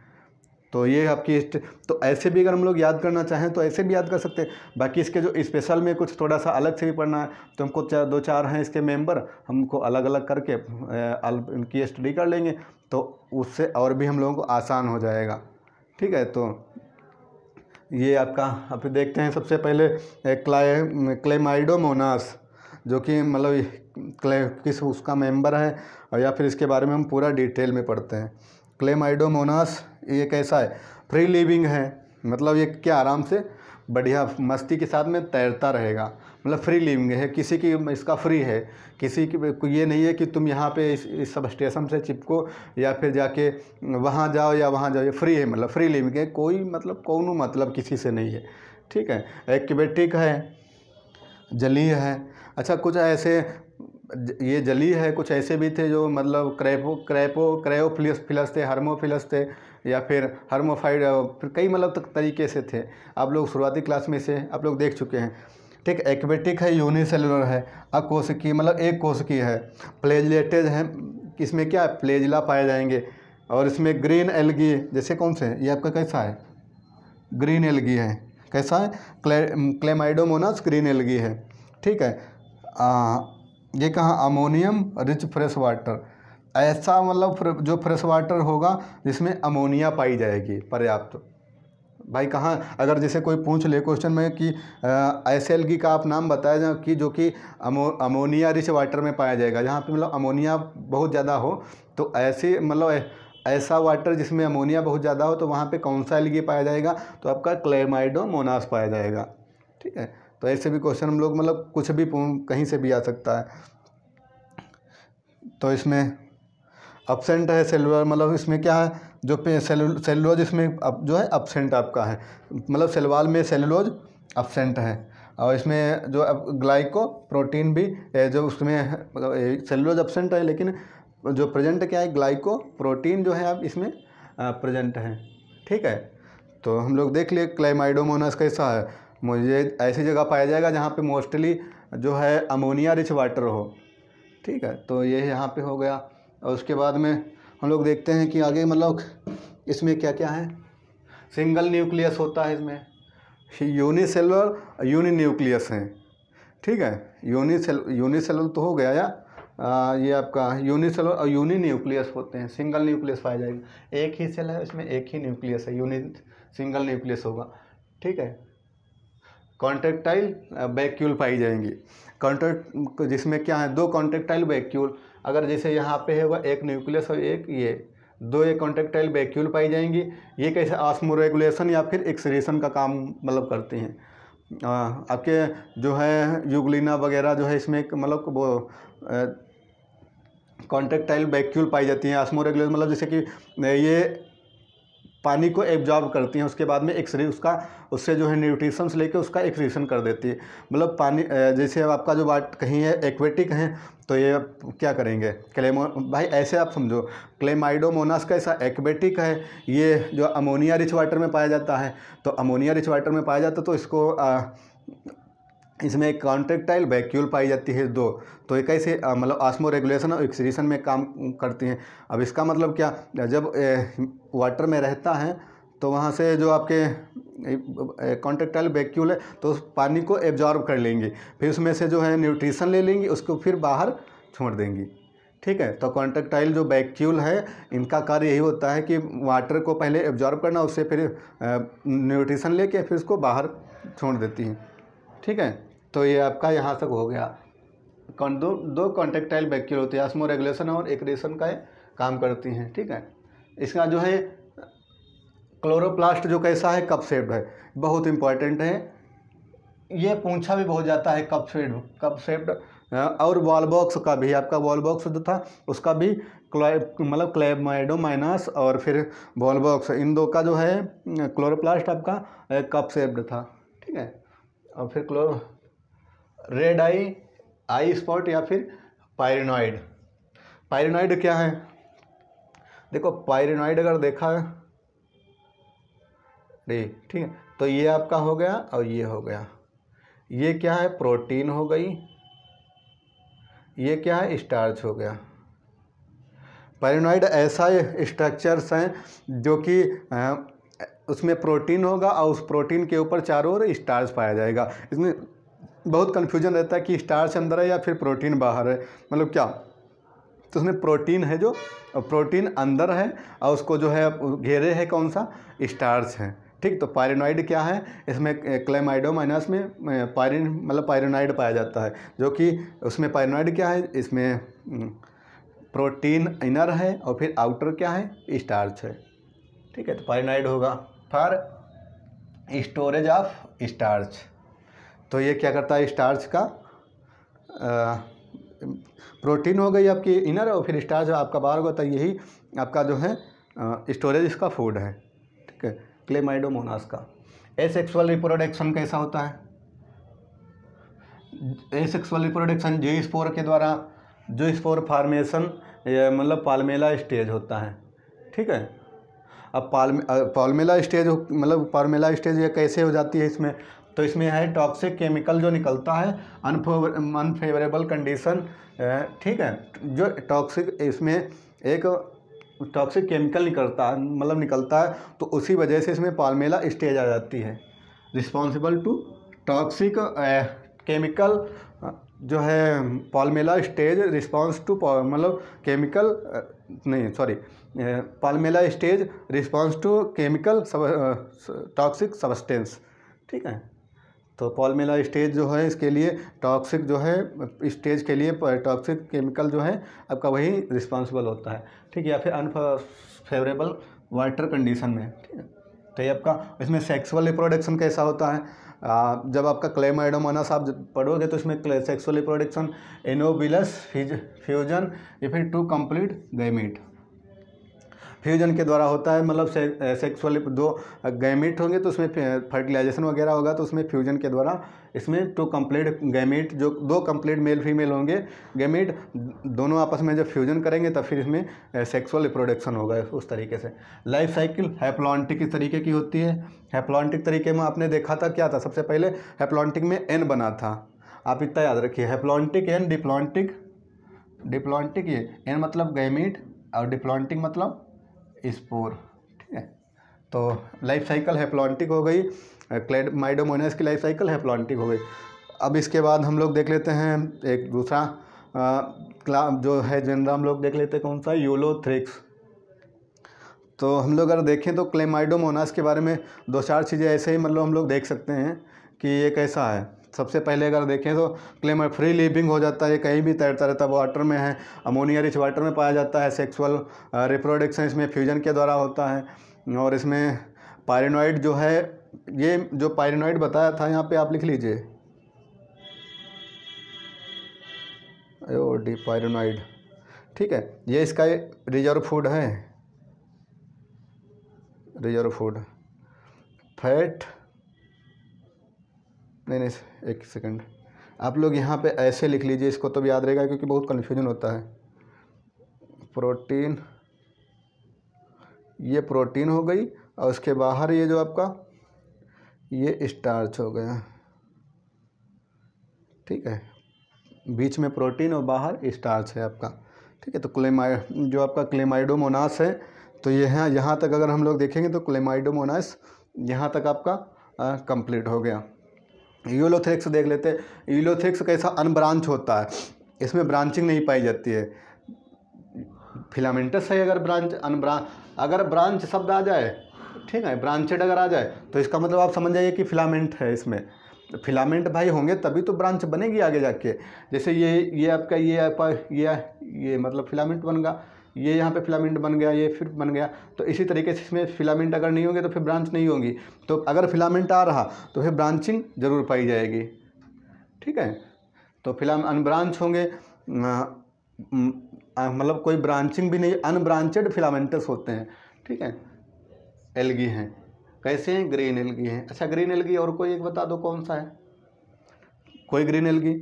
तो ये आपकी तो ऐसे भी अगर हम लोग याद करना चाहें तो ऐसे भी याद कर सकते हैं बाकी इसके जो स्पेशल में कुछ थोड़ा सा अलग से भी पढ़ना है तो हमको चार दो चार हैं इसके मेंबर हमको अलग अलग करके इनकी स्टडी कर लेंगे तो उससे और भी हम लोगों को आसान हो जाएगा ठीक है तो ये आपका आप देखते हैं सबसे पहले क्लाय क्लेमाइडोमोनास जो कि मतलब क्ले किस उसका मेम्बर है या फिर इसके बारे में हम पूरा डिटेल में पढ़ते हैं क्लेमाइडोमोनास ये कैसा है फ्री लिविंग है मतलब ये क्या आराम से बढ़िया मस्ती के साथ में तैरता रहेगा मतलब फ्री लिविंग है किसी की इसका फ्री है किसी की ये नहीं है कि तुम यहाँ पे इस, इस सब स्टेशन से चिपको या फिर जाके वहाँ जाओ या वहाँ जाओ ये फ्री है मतलब फ्री लिविंग है कोई मतलब कौन मतलब किसी से नहीं है ठीक है एक्टिवेटिक है जलीय है अच्छा कुछ ऐसे ये जली है कुछ ऐसे भी थे जो मतलब क्रैपो क्रैपो क्रायोफिलस फिलस थे हर्मोफिलस थे या फिर हारमोफाइड फिर कई मतलब तरीके से थे आप लोग शुरुआती क्लास में से आप लोग देख चुके हैं ठीक एक्वेटिक है यूनिसेलुलर है अकोशिकी मतलब एक कोशिकी है प्लेजलेटेज है इसमें क्या है प्लेजला पाए जाएंगे और इसमें ग्रीन एलगी जैसे कौन से ये आपका कैसा है ग्रीन एलगी है कैसा है क्ले क्लेमाइडोमोनास ग्रीन एलगी है ठीक है आ, ये कहा अमोनियम रिच फ्रेश वाटर ऐसा मतलब जो फ्रेश वाटर होगा जिसमें अमोनिया पाई जाएगी पर्याप्त भाई कहाँ अगर जैसे कोई पूछ ले क्वेश्चन में कि ऐसे एलगी का आप नाम बताया जाए कि जो कि अमो अमोनिया रिच वाटर में पाया जाएगा जहाँ पे मतलब अमोनिया बहुत ज़्यादा हो तो ऐसे मतलब ऐसा वाटर जिसमें अमोनिया बहुत ज़्यादा हो तो वहाँ पे कौन सा एलगी पाया जाएगा तो आपका क्लेमाइडोमोनास पाया जाएगा ठीक है तो ऐसे भी क्वेश्चन हम लोग मतलब कुछ भी कहीं से भी आ सकता है तो इसमें अपसेंट है सेलुलर मतलब इसमें क्या है जो सेलुलोज इसमें अप, जो है अपसेंट आपका है मतलब सेलवाल में सेलुलोज अपसेंट है और इसमें जो अब ग्लाइको प्रोटीन भी जो उसमें सेलुलोज मतलब अपसेंट है लेकिन जो प्रेजेंट क्या है ग्लाइको प्रोटीन जो है आप इसमें प्रेजेंट है ठीक है तो हम लोग देख लिए क्लाइमाइडोमोनस कैसा है मुझे ऐसी जगह पाया जाएगा जहाँ पे मोस्टली जो है अमोनिया रिच वाटर हो ठीक है तो ये यहाँ पे हो गया और उसके बाद में हम लोग देखते हैं कि आगे मतलब इसमें क्या क्या है सिंगल न्यूक्लियस होता है इसमें यूनिसेलुलर यूनि न्यूक्लियस हैं ठीक है यूनिसेल यूनिसेलुलर तो हो गया या आ, ये आपका यूनिसेलुलर और यूनि न्यूक्लियस होते हैं सिंगल न्यूक्लियस पाया जाएगा एक ही सेल है इसमें एक ही न्यूक्लियस है यूनि सिंगल न्यूक्लियस होगा ठीक है कॉन्ट्रेक्टाइल वैक्यूल पाई जाएंगी कॉन्ट्रेक्ट जिसमें क्या है दो कॉन्ट्रेक्टाइल वैक्यूल अगर जैसे यहाँ पे है वह एक न्यूक्लियस और एक ये दो ये कॉन्ट्रेक्टाइल वैक्यूल पाई जाएंगी ये कैसे आस्मोरेगुलेशन या फिर एक्सरेशन का काम मतलब करती हैं आपके जो है यूगलिना वगैरह जो है इसमें मतलब वो कॉन्ट्रेक्टाइल वैक्यूल पाई जाती हैं रेगुलेशन मतलब जैसे कि ये पानी को एब्जॉर्ब करती हैं उसके बाद में एक्सरे उसका उससे जो है न्यूट्रिशंस लेके उसका एक्सरेशन कर देती है मतलब पानी जैसे अब आपका जो बात कहीं है एक्वेटिक हैं तो ये क्या करेंगे क्लेमो भाई ऐसे आप समझो क्लेमाइडोमोनास का ऐसा एक्वेटिक है ये जो अमोनिया रिच वाटर में पाया जाता है तो अमोनिया रिच वाटर में पाया जाता तो इसको आ, इसमें एक कॉन्ट्रेक्टाइल वैक्यूल पाई जाती है दो तो एक ऐसे मतलब आसमो रेगुलेशन और एक्सरीशन में काम करती हैं अब इसका मतलब क्या जब वाटर में रहता है तो वहाँ से जो आपके कॉन्ट्रेक्टाइल वैक्यूल है तो उस पानी को एब्जॉर्ब कर लेंगी फिर उसमें से जो है न्यूट्रिशन ले लेंगी उसको फिर बाहर छोड़ देंगी ठीक है तो कॉन्ट्रेक्टाइल जो वैक्यूल है इनका कार्य यही होता है कि वाटर को पहले एब्जॉर्ब करना उससे फिर न्यूट्रिशन ले फिर उसको बाहर छोड़ देती हैं ठीक है तो ये आपका यहाँ तक हो गया दो दो कॉन्टेक्टाइल बैक्टीरियल होती है आसमो रेगुलेशन और एक्रेशन का काम करती हैं ठीक है इसका जो है क्लोरोप्लास्ट जो कैसा है कप सेप्ड है बहुत इंपॉर्टेंट है ये पूछा भी बहुत जाता है कप सेप्ड कप सेप्ड और वॉलबॉक्स का भी आपका वॉलबॉक्स जो था उसका भी क्लाइ मतलब क्लैबमाइडो माइनस और फिर वॉलबॉक्स इन दो का जो है क्लोरोप्लास्ट आपका कप सेप्ड था ठीक है और फिर chloro red eye eye spot या फिर पायरेनॉइड पायरेनॉइड क्या है देखो पायरेनॉइड अगर देखा है ठीक है तो ये आपका हो गया और ये हो गया ये क्या है प्रोटीन हो गई ये क्या है स्टार्च हो गया पायरेनॉइड ऐसा स्ट्रक्चर्स हैं जो कि उसमें प्रोटीन होगा और उस प्रोटीन के ऊपर चारों ओर स्टार्च पाया जाएगा इसमें बहुत कन्फ्यूजन रहता है कि स्टार्च अंदर है या फिर प्रोटीन बाहर है मतलब क्या तो उसमें प्रोटीन है जो प्रोटीन अंदर है और उसको जो है घेरे है कौन सा स्टार्च है ठीक तो पायरेनॉइड क्या है इसमें क्लेमाइडो माइनस में पायरिन मतलब पायरेनॉइड पाया जाता है जो कि उसमें पायरेनॉइड क्या है इसमें प्रोटीन हम्म, इनर है और फिर आउटर क्या है स्टार्च है ठीक है तो पायरेनॉइड होगा फॉर स्टोरेज ऑफ स्टार्च तो ये क्या करता है स्टार्च का आ, प्रोटीन हो गई आपकी इनर और फिर स्टार्च आपका बाहर होगा तो यही आपका जो है स्टोरेज इसका फूड है ठीक है क्लेमाइडोमोनास का एसेक्सुअल रिप्रोडक्शन कैसा होता है एसेक्सुअल रिप्रोडक्शन जो स्पोर के द्वारा जो स्पोर फार्मेशन मतलब पालमेला स्टेज होता है ठीक है अब पाल पालमेला स्टेज मतलब पालमेला स्टेज ये कैसे हो जाती है इसमें तो इसमें है टॉक्सिक केमिकल जो निकलता है अनफेवरेबल कंडीशन ठीक है जो टॉक्सिक इसमें एक टॉक्सिक केमिकल निकलता मतलब निकलता है तो उसी वजह से इसमें पालमेला स्टेज आ जाती है रिस्पॉन्सिबल टू टॉक्सिक केमिकल जो है पालमेला स्टेज रिस्पॉन्स टू मतलब केमिकल नहीं sorry palmella stage response to chemical toxic substance ठीक है तो पॉलमेला स्टेज जो है इसके लिए टॉक्सिक जो है स्टेज के लिए टॉक्सिक केमिकल जो है आपका वही रिस्पॉन्सिबल होता है ठीक है या फिर अनफेवरेबल वाटर कंडीशन में ठीक है तो ये आपका इसमें सेक्सुअल रिप्रोडक्शन कैसा होता है आ, जब आपका क्लेमाइडोमोनस आप पढ़ोगे तो इसमें सेक्सुअल रिप्रोडक्शन एनोबिलस फ्यूजन या फिर टू कंप्लीट गेमिट फ्यूजन के द्वारा होता है मतलब से, सेक्सुअल दो गैमिट होंगे तो उसमें फर्टिलाइजेशन वगैरह होगा तो उसमें फ्यूजन के द्वारा इसमें टू कम्प्लीट गैमिट जो दो कम्प्लीट मेल फीमेल होंगे गैमिट दोनों आपस में जब फ्यूजन करेंगे तब फिर इसमें सेक्सुअल रिप्रोडक्शन होगा उस तरीके से लाइफ साइकिल हैप्लॉन्टिक इस तरीके की होती है हैप्लॉन्टिक तरीके में आपने देखा था क्या था सबसे पहले हैप्लॉन्टिक में एन बना था आप इतना याद रखिए हैप्लॉन्टिक एन डिप्लॉन्टिक डिप्लॉन्टिक ये एन मतलब गैमिट और डिप्लॉन्टिक मतलब स्पोर ठीक है तो लाइफ साइकिल हैप्लॉन्टिक हो गई क्लेड माइडोमोनस की लाइफ साइकिल हैप्लॉन्टिक हो गई अब इसके बाद हम लोग देख लेते हैं एक दूसरा क्ला जो है जनरा हम लोग देख लेते हैं कौन सा थ्रिक्स तो हम लोग अगर देखें तो क्लेमाइडोमोनास के बारे में दो चार चीज़ें ऐसे ही मतलब हम लोग देख सकते हैं कि ये कैसा है सबसे पहले अगर देखें तो क्लेमर फ्री लिविंग हो जाता है कहीं भी तैरता रहता है वाटर में है अमोनिया रिच वाटर में पाया जाता है सेक्सुअल रिप्रोडक्शन uh, इसमें फ्यूजन के द्वारा होता है और इसमें पायरेनॉइड जो है ये जो पायरेनॉइड बताया था यहाँ पे आप लिख लीजिए ओ डी पायरेनॉइड ठीक है ये इसका रिजर्व फूड है रिजर्व फूड फैट नहीं नहीं एक सेकंड आप लोग यहाँ पे ऐसे लिख लीजिए इसको तब याद रहेगा क्योंकि बहुत कन्फ्यूजन होता है प्रोटीन ये प्रोटीन हो गई और उसके बाहर ये जो आपका ये स्टार्च हो गया ठीक है बीच में प्रोटीन और बाहर स्टार्च है आपका ठीक है तो क्लेमाइ जो आपका क्लेमाइडोमोनास है तो ये है यहाँ तक अगर हम लोग देखेंगे तो क्लेमाइडोमोनास यहाँ तक आपका कंप्लीट हो गया यूलोथ्रिक्स देख लेते हैं यूलोथ्रिक्स कैसा अनब्रांच होता है इसमें ब्रांचिंग नहीं पाई जाती है फिलामेंटस है अगर ब्रांच अनब्रां अगर ब्रांच शब्द आ जाए ठीक है ब्रांचेड अगर आ जाए तो इसका मतलब आप समझ जाइए कि फिलामेंट है इसमें फिलामेंट भाई होंगे तभी तो ब्रांच बनेगी आगे जाके जैसे ये ये आपका ये आपका ये ये मतलब फिलामेंट बन गया ये यहाँ पे फिलामेंट बन गया ये फिर बन गया तो इसी तरीके से इसमें फिलामेंट अगर नहीं होंगे तो फिर ब्रांच नहीं होगी तो अगर फिलामेंट आ रहा तो फिर ब्रांचिंग ज़रूर पाई जाएगी ठीक है तो फिलाम अनब्रांच होंगे मतलब कोई ब्रांचिंग भी नहीं अनब्रांचेड फिलामेंटस होते हैं ठीक है एलगी हैं कैसे हैं ग्रीन एलगी हैं अच्छा ग्रीन एलगी और कोई एक बता दो कौन सा है कोई ग्रीन एलगी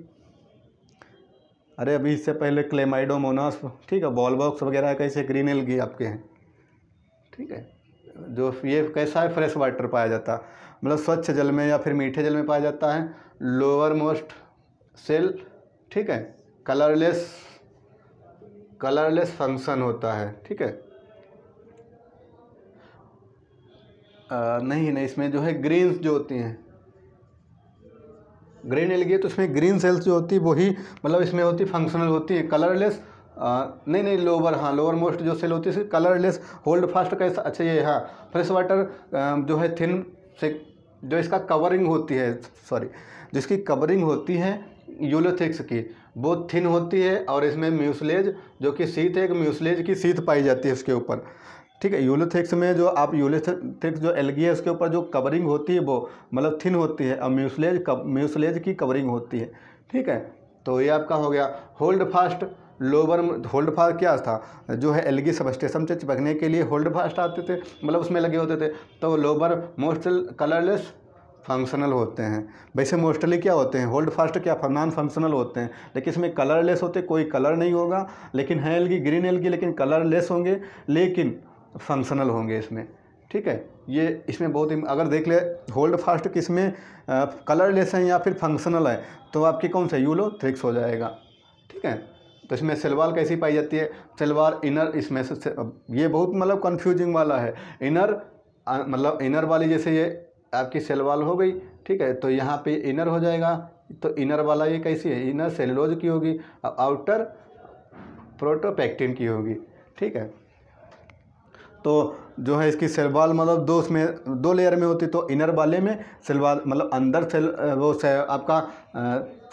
अरे अभी इससे पहले क्लेमाइडोमोनास ठीक है बॉल बॉक्स वगैरह कैसे ग्रीन एलगी आपके हैं ठीक है जो ये कैसा है फ्रेश वाटर पाया जाता है मतलब स्वच्छ जल में या फिर मीठे जल में पाया जाता है लोअर मोस्ट सेल ठीक है कलरलेस कलरलेस फंक्शन होता है ठीक है आ, नहीं नहीं इसमें जो है ग्रीन्स जो होती हैं ग्रीन एलगी तो इसमें ग्रीन सेल्स जो होती है वही मतलब इसमें होती फंक्शनल हाँ, होती है कलरलेस नहीं नहीं लोअर हाँ लोअर मोस्ट जो सेल होती है कलरलेस होल्ड फास्ट का अच्छा ये हाँ फ्रेश वाटर जो है थिन से जो इसका कवरिंग होती है सॉरी जिसकी कवरिंग होती है यूलोथिक्स की वो थिन होती है और इसमें म्यूसलेज जो कि सीत है एक म्यूसलेज की सीत पाई जाती है इसके ऊपर ठीक है यूलोथिक्स में जो आप यूलोथिक्स जो एलगी है उसके ऊपर जो कवरिंग होती है वो मतलब थिन होती है और म्यूसलेज कव, म्यूसलेज की कवरिंग होती है ठीक है तो ये आपका हो गया holdfast lower holdfast क्या था जो है एलगी सबस्टेशन से चिपकने के लिए होल्ड फास्ट आते थे मतलब उसमें लगे होते थे तो लोवर मोस्ट कलरलेस फंक्शनल होते हैं वैसे मोस्टली क्या होते हैं होल्ड फास्ट क्या नॉन फंक्शनल होते हैं लेकिन इसमें कलरलेस होते कोई कलर नहीं होगा लेकिन है एलगी ग्रीन एलगी लेकिन कलरलेस होंगे लेकिन फंक्शनल होंगे इसमें ठीक है ये इसमें बहुत ही अगर देख ले होल्ड फास्ट किस में कलरलेस है या फिर फंक्शनल है तो आपकी कौन सा यूलो थ्रिक्स हो जाएगा ठीक है तो इसमें सलवार कैसी पाई जाती है सलवार इनर इसमें से ये बहुत मतलब कन्फ्यूजिंग वाला है इनर मतलब इनर वाली जैसे ये आपकी सलवार हो गई ठीक है तो यहाँ पे इनर हो जाएगा तो इनर वाला ये कैसी है इनर सेलोज की होगी आउटर प्रोटोपैक्टिन की होगी ठीक है तो जो है इसकी सेलवाल मतलब दो उसमें दो लेयर में होती तो इनर वाले में सेलवाल मतलब अंदर सेल वो से, आपका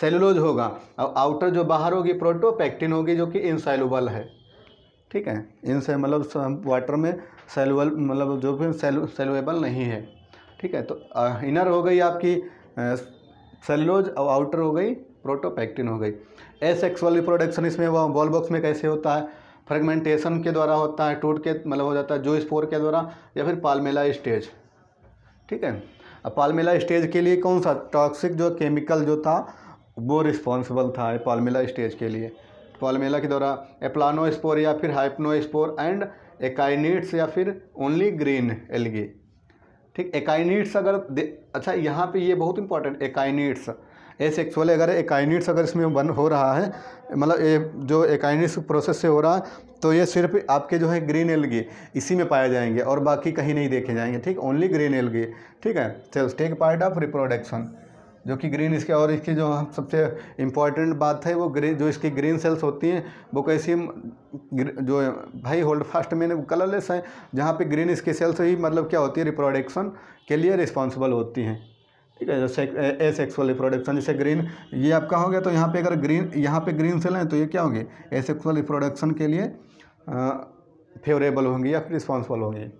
सेलुलोज होगा और आउटर जो बाहर होगी प्रोटोपैक्टिन होगी जो कि इनसेलुबल है ठीक है इनसे मतलब वाटर में सेलुबल मतलब जो भी सेल सेलुएबल नहीं है ठीक है तो इनर हो गई आपकी सेलुलोज और आउटर हो गई प्रोटोपैक्टिन हो गई एसेक्सुअल रिप्रोडक्शन इसमें वॉल बॉक्स में कैसे होता है फ्रेगमेंटेशन के द्वारा होता है टूट के मतलब हो जाता है जो स्पोर के द्वारा या फिर पालमेला स्टेज ठीक है अब पालमेला स्टेज के लिए कौन सा टॉक्सिक जो केमिकल जो था वो रिस्पॉन्सिबल था पालमेला स्टेज के लिए पालमेला के द्वारा एप्लानो स्पोर या फिर हाइपनो स्पोर एंड एकाइनिट्स या फिर ओनली ग्रीन एलगी ठीक एकाइनिट्स अगर अच्छा यहाँ पे ये बहुत इंपॉर्टेंट एकाइनिट्स ए सेक्सुअल अगर एकाइनिट्स अगर इसमें बन हो रहा है मतलब ये जो एकाइनिट्स प्रोसेस से हो रहा है तो ये सिर्फ आपके जो है ग्रीन एलगी इसी में पाए जाएंगे और बाकी कहीं नहीं देखे जाएंगे ठीक ओनली ग्रीन एलगी ठीक है cells take part of reproduction जो कि ग्रीन इसके और इसकी जो सबसे इम्पॉर्टेंट बात है वो ग्रीन जो इसकी ग्रीन सेल्स होती हैं वो कैसी जो भाई होल्ड फास्ट में कलरलेस हैं जहाँ पे ग्रीन इसकी सेल्स ही मतलब क्या होती है रिप्रोडक्शन के लिए रिस्पॉन्सिबल होती हैं ठीक है ए सेक्सुअल रिप्रोडक्शन जैसे ग्रीन ये आपका हो गया तो यहाँ पे अगर ग्रीन यहाँ पे ग्रीन सेल हैं तो ये क्या होंगे ए सेक्सुअल रिप्रोडक्शन के लिए फेवरेबल होंगी या रिस्पॉन्सिबल होंगी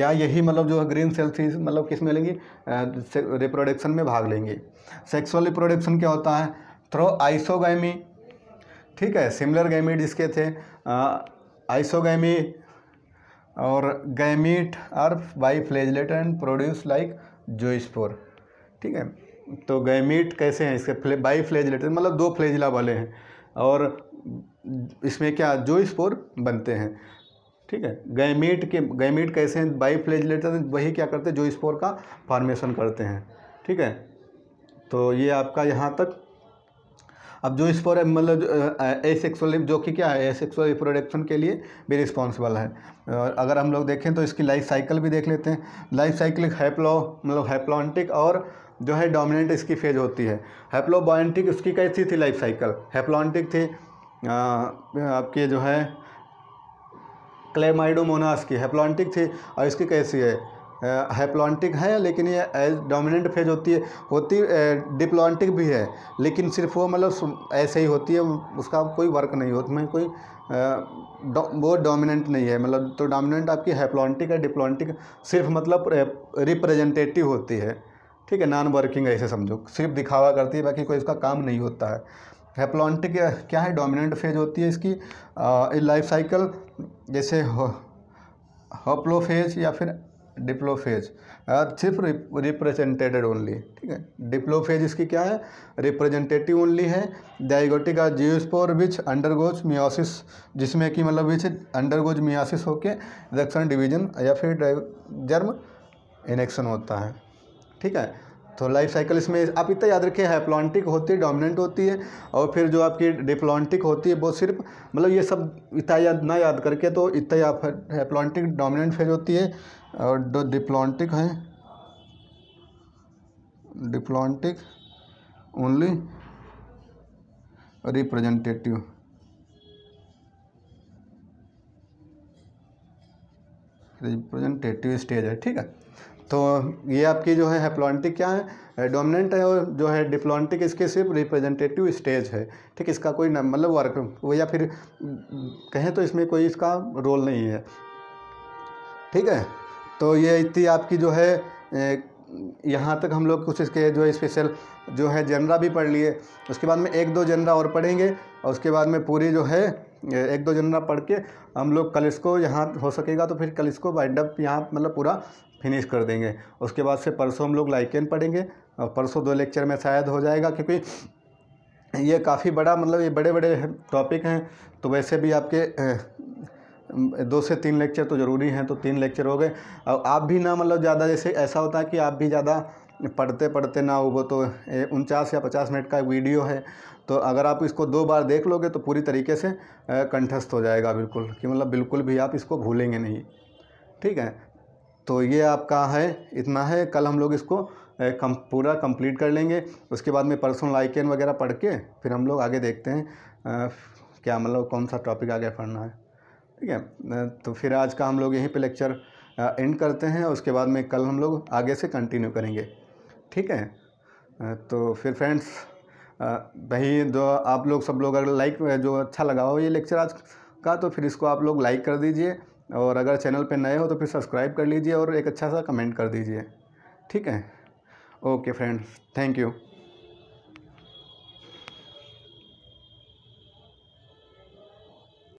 या यही मतलब जो है ग्रीन सेल थी मतलब किस में लेंगी रिप्रोडक्शन में भाग लेंगी सेक्सुअल रिप्रोडक्शन क्या होता है थ्रो आइसोगैमी ठीक है सिमिलर गैमिट जिसके थे आइसोगैमी और gamete are biflagellate and produce like zoospore ठीक है तो गैमीट कैसे हैं इसके फ्ले, बाई फ्लेजलेटर मतलब दो फ्लेजला वाले हैं और इसमें क्या जो स्पोर बनते हैं ठीक है गैमीट के गैमीट कैसे हैं बाई फ्लेजलेटर वही क्या करते हैं जो स्पोर का फॉर्मेशन करते हैं ठीक है तो ये आपका यहाँ तक अब जो स्पोर मतलब एसेक्सुअली जो कि क्या है सेक्सुअल रिप्रोडक्शन के लिए भी रिस्पॉन्सिबल है और अगर हम लोग देखें तो इसकी लाइफ साइकिल भी देख लेते हैं लाइफ साइकिल हैप्लो मतलब हैप्लॉन्टिक और जो है डोमिनेंट इसकी फेज होती है हैप्लोबॉयटिक उसकी कैसी थी लाइफ साइकिल हैप्लॉन्टिक थी आपके जो है क्लेमाइडोमोनास की हैप्लॉन्टिक थी और इसकी कैसी है हैप्लॉन्टिक है लेकिन ये एज डोमिनेंट फेज होती है होती डिप्लॉन्टिक भी है लेकिन सिर्फ वो मतलब ऐसे ही होती है उसका कोई वर्क नहीं होता उसमें कोई वो डोमिनेंट नहीं है मतलब तो डोमिनेंट आपकी हैप्लॉन्टिक है डिप्लॉन्टिक सिर्फ मतलब रिप्रेजेंटेटिव होती है ठीक है नॉन वर्किंग ऐसे समझो सिर्फ दिखावा करती है बाकी कोई इसका काम नहीं होता है हैप्लॉन्टिक क्या है डोमिनेंट फेज होती है इसकी लाइफ साइकिल जैसे फेज या फिर डिप्लोफेज सिर्फ रिप्रेजेंटेटेड ओनली ठीक है डिप्लोफेज इसकी क्या है रिप्रेजेंटेटिव ओनली है zygotic or zygospore which undergoes meiosis जिसमें कि मतलब विच अंडरगोज मियोसिस होके रक्षण डिवीजन या फिर जर्म इनेक्शन होता है ठीक है तो लाइफ साइकिल इसमें आप इतना याद रखिए हैप्लॉन्टिक होती है डोमिनेंट होती है और फिर जो आपकी डिप्लॉन्टिक होती है वो सिर्फ मतलब ये सब इतना याद ना याद करके तो इतना आप हैप्लॉन्टिक डोमिनेंट फेज होती है और दो डिप्लॉन्टिक हैं diplontic only representative representative stage है ठीक है तो ये आपकी जो है हेप्लॉन्टिक क्या है डोमिनेंट है और जो है डिप्लॉन्टिक इसके सिर्फ रिप्रेजेंटेटिव स्टेज है ठीक इसका कोई मतलब वर्क वो या फिर कहें तो इसमें कोई इसका रोल नहीं है ठीक है तो ये इतनी आपकी जो है यहाँ तक हम लोग कुछ इसके जो है स्पेशल जो है जनरा भी पढ़ लिए उसके बाद में एक दो जनरा और पढ़ेंगे और उसके बाद में पूरी जो है एक दो जनरा पढ़ के हम लोग कल इसको यहाँ हो सकेगा तो फिर कल इसको वाइंड अप यहाँ मतलब पूरा फिनिश कर देंगे उसके बाद से परसों हम लोग लाइकेन पढ़ेंगे और परसों दो लेक्चर में शायद हो जाएगा क्योंकि ये काफ़ी बड़ा मतलब ये बड़े बड़े टॉपिक हैं तो वैसे भी आपके दो से तीन लेक्चर तो ज़रूरी हैं तो तीन लेक्चर हो गए और आप भी ना मतलब ज़्यादा जैसे ऐसा होता है कि आप भी ज़्यादा पढ़ते पढ़ते ना हो तो उनचास या पचास मिनट का वीडियो है तो अगर आप इसको दो बार देख लोगे तो पूरी तरीके से कंठस्थ हो जाएगा बिल्कुल कि मतलब बिल्कुल भी आप इसको भूलेंगे नहीं ठीक है तो ये आपका है इतना है कल हम लोग इसको कम पूरा कंप्लीट कर लेंगे उसके बाद में पर्सनल आइकन वगैरह पढ़ के फिर हम लोग आगे देखते हैं आ, क्या मतलब कौन सा टॉपिक आगे पढ़ना है ठीक है तो फिर आज का हम लोग यहीं पे लेक्चर एंड करते हैं उसके बाद में कल हम लोग आगे से कंटिन्यू करेंगे ठीक है तो फिर फ्रेंड्स भाई जो आप लोग सब लोग अगर लाइक जो अच्छा लगा हो ये लेक्चर आज का तो फिर इसको आप लोग लाइक कर दीजिए और अगर चैनल पे नए हो तो फिर सब्सक्राइब कर लीजिए और एक अच्छा सा कमेंट कर दीजिए ठीक है ओके फ्रेंड्स थैंक यू